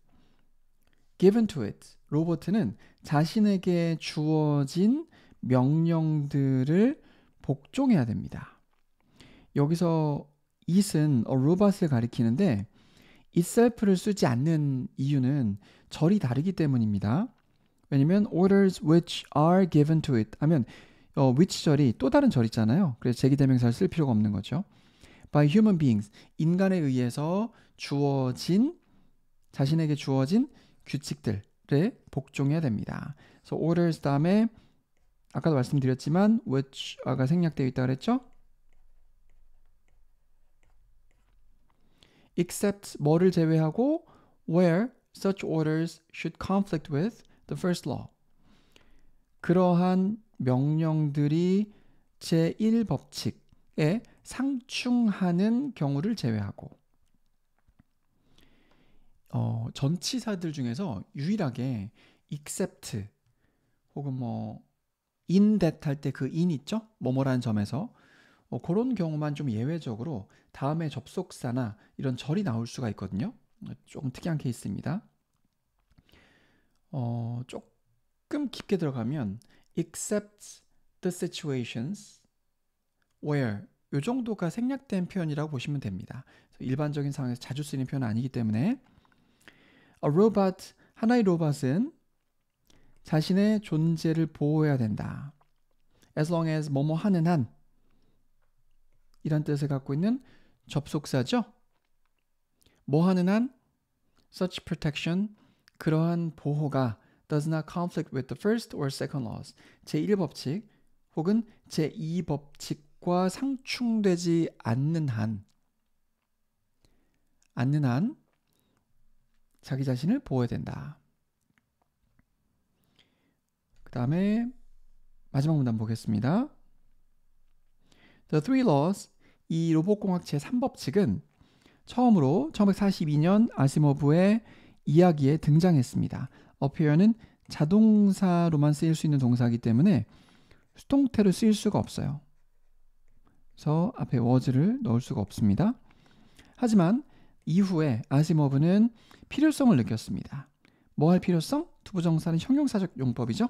given to it. 로버트 자신에게 주어진 명령들을 복종해야 됩니다. 여기서 it은 a robot을 가리키는데 itself를 쓰지 않는 이유는 절이 다르기 때문입니다. 왜냐면 orders which are given to it 하면 어, which 절이 또 다른 절이잖아요. 그래서 제기대명사를 쓸 필요가 없는 거죠. by human beings 인간에 의해서 주어진 자신에게 주어진 규칙들에 복종해야 됩니다. 그래 orders 다음에 아까도 말씀드렸지만 which are가 생략되어 있다 그랬죠? except 뭐를 제외하고 where such orders should conflict with the first law. 그러한 명령들이 제1법칙에 상충하는 경우를 제외하고 어, 전치사들 중에서 유일하게 except 혹은 뭐인 n 할때 그 인 있죠? 뭐뭐라는 점에서 어, 그런 경우만 좀 예외적으로 다음에 접속사나 이런 절이 나올 수가 있거든요. 조금 어, 특이한 케이스입니다. 어, 조금 깊게 들어가면 except the situations where 요 정도가 생략된 표현이라고 보시면 됩니다. 일반적인 상황에서 자주 쓰이는 표현은 아니기 때문에 a robot 하나의 로봇은 자신의 존재를 보호해야 된다. As long as 뭐뭐 하는 한 이런 뜻을 갖고 있는 접속사죠. 뭐 하는 한 such protection 그러한 보호가 does not conflict with the first or second laws 제1법칙 혹은 제2법칙과 상충되지 않는 한 않는 한 자기 자신을 보호해야 된다. 그 다음에 마지막 문단 보겠습니다. The Three Laws 이 로봇공학 제3법칙은 처음으로 1942년 아시모브의 이야기에 등장했습니다. 어페어는 자동사로만 쓰일 수 있는 동사이기 때문에 수동태로 쓰일 수가 없어요. 그래서 앞에 워즈를 넣을 수가 없습니다. 하지만 이후에 아시모브는 필요성을 느꼈습니다. 뭐 할 필요성? 투부정사는 형용사적 용법이죠.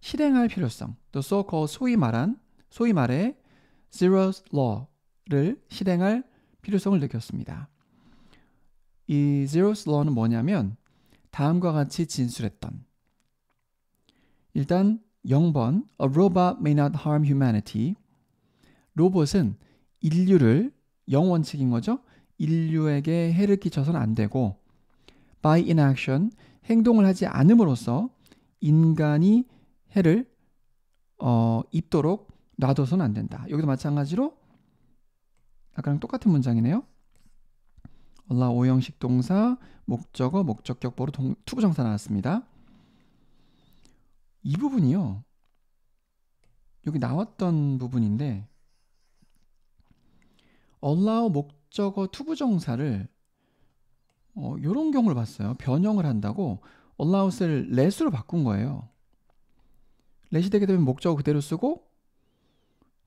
실행할 필요성, 또 s 커 소위 말한 소위 말해 Zero's Law를 실행할 필요성을 느꼈습니다. 이 Zero's Law는 뭐냐면 다음과 같이 진술했던 일단 0번 A robot may not harm humanity 로봇은 인류를 영원칙인 거죠. 인류에게 해를 끼쳐서는 안 되고 by inaction 행동을 하지 않음으로써 인간이 해를 어, 입도록 놔둬선안 된다. 여기도 마찬가지로 아까랑 똑같은 문장이네요. 올라 오형식 동사 목적어 목적격보로 동, 투부정사 나왔습니다. 이 부분이요. 여기 나왔던 부분인데 allow 목적어 투부정사를 어, 이런 경우를 봤어요. 변형을 한다고 a l l o w s let으로 바꾼 거예요. 렛이 되게 되면 목적어 그대로 쓰고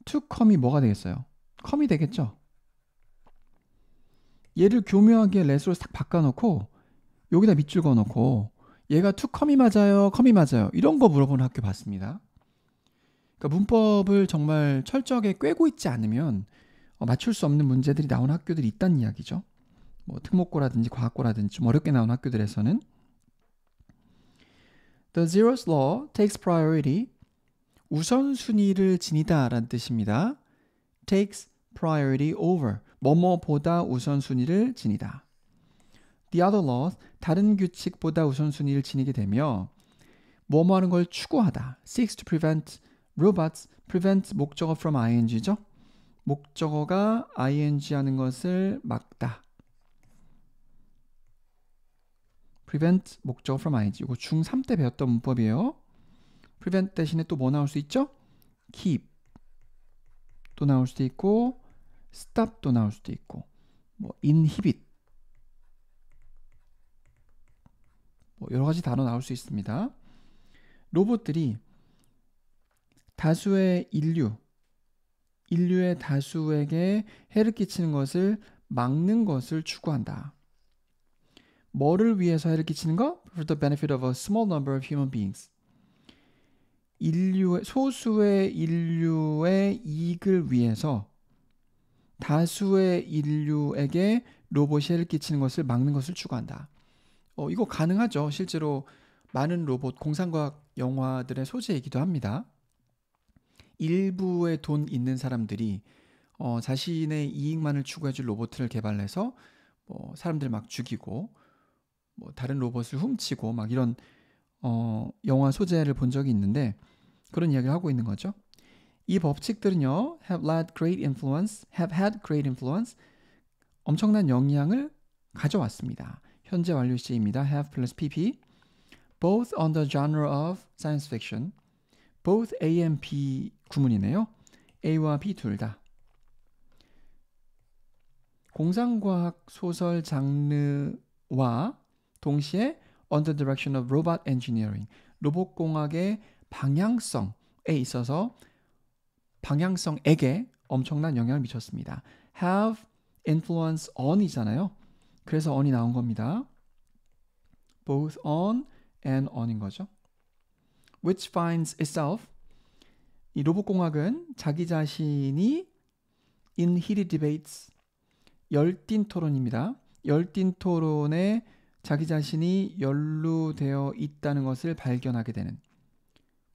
to come이 뭐가 되겠어요? come이 되겠죠? 얘를 교묘하게 let으로 싹 바꿔놓고 여기다 밑줄 그어놓고 얘가 to come이 맞아요? come이 맞아요? 이런 거 물어보는 학교 봤습니다. 그러니까 문법을 정말 철저하게 꿰고 있지 않으면 어, 맞출 수 없는 문제들이 나온 학교들이 있다는 이야기죠. 뭐 특목고라든지 과학고라든지 좀 어렵게 나온 학교들에서는 The z e r o s law takes priority 우선순위를 지니다라는 뜻입니다. takes priority over 뭐뭐보다 우선순위를 지니다. The other laws 다른 규칙보다 우선순위를 지니게 되며 뭐뭐 하는 걸 추구하다. seeks to prevent robots prevent 목적어 from ing죠. 목적어가 ing 하는 것을 막다. prevent 목적어 from ing. 이거 중3 때 배웠던 문법이에요. prevent 대신에 또 뭐 나올 수 있죠? keep 또 나올 수도 있고 stop도 나올 수도 있고 뭐 inhibit 뭐 여러 가지 단어 나올 수 있습니다. 로봇들이 다수의 인류 인류의 다수에게 해를 끼치는 것을 막는 것을 추구한다. 뭐를 위해서 해를 끼치는 거? For the benefit of a small number of human beings. 인류의 소수의 인류의 이익을 위해서 다수의 인류에게 로봇이 해를 끼치는 것을 막는 것을 추구한다. 어, 이거 가능하죠. 실제로 많은 로봇 공상과학 영화들의 소재이기도 합니다. 일부의 돈 있는 사람들이 어, 자신의 이익만을 추구해줄 로봇을 개발해서 뭐 사람들 을막 죽이고 뭐 다른 로봇을 훔치고 막 이런 어, 영화 소재를 본 적이 있는데 그런 이야기를 하고 있는 거죠. 이 법칙들은요, have had great influence, have had great influence, 엄청난 영향을 가져왔습니다. 현재 완료 시입니다. have plus pp, both on the genre of science fiction, both A and B 구문이네요. A와 B 둘 다. 공상과학 소설 장르와 동시에 on the direction of robot engineering, 로봇공학의 방향성에 있어서 방향성에게 엄청난 영향을 미쳤습니다. have influence on이잖아요. 그래서 on이 나온 겁니다. both on and on인 거죠. which finds itself 이 로봇공학은 자기 자신이 in heated debates 열띤 토론입니다. 열띤 토론에 자기 자신이 연루되어 있다는 것을 발견하게 되는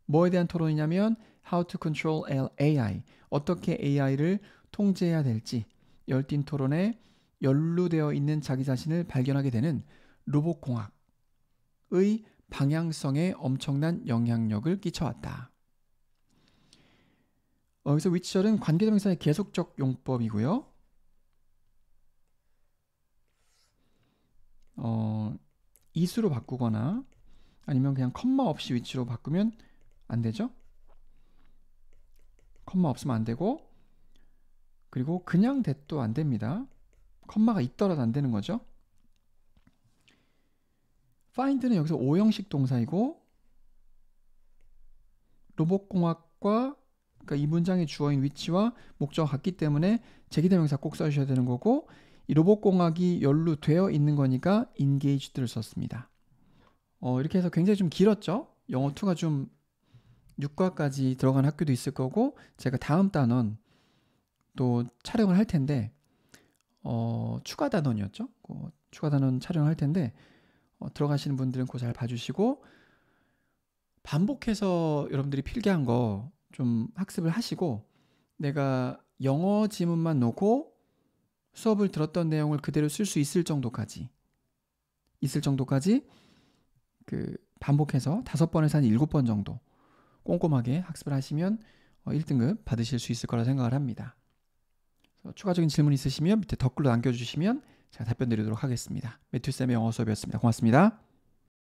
뭐에 대한 토론이냐면 How to control AI. 어떻게 AI를 통제해야 될지 열띤 토론에 연루되어 있는 자기 자신을 발견하게 되는 로봇공학의 방향성에 엄청난 영향력을 끼쳐왔다. 여기서 위치절은 관계대명사의 계속적 용법이고요. 어, 이수로 바꾸거나 아니면 그냥 컴마 없이 위치로 바꾸면 안 되죠? 컴마 없으면 안 되고 그리고 그냥 대도 안 됩니다. 컴마가 있더라도 안 되는 거죠. find는 여기서 5형식 동사이고 로봇공학과 그러니까 이 문장의 주어인 위치와 목적 같기 때문에 제기대명사 꼭 써주셔야 되는 거고 이 로봇공학이 연루되어 있는 거니까 engaged를 썼습니다. 어, 이렇게 해서 굉장히 좀 길었죠? 영어 2가 좀 6과까지 들어간 학교도 있을 거고 제가 다음 단원 또 촬영을 할 텐데 어, 추가 단원이었죠. 어, 추가 단원 촬영할 텐데 어, 들어가시는 분들은 그잘 봐주시고 반복해서 여러분들이 필기한 거 좀 학습을 하시고 내가 영어 지문만 놓고 수업을 들었던 내용을 그대로 쓸 수 있을 정도까지 있을 정도까지 그 반복해서 다섯 번에서 한 일곱 번 정도 꼼꼼하게 학습을 하시면 1등급 어, 받으실 수 있을 거라 생각을 합니다. 추가적인 질문 있으시면 밑에 댓글로 남겨주시면 제가 답변 드리도록 하겠습니다. 매튜쌤의 영어 수업이었습니다. 고맙습니다.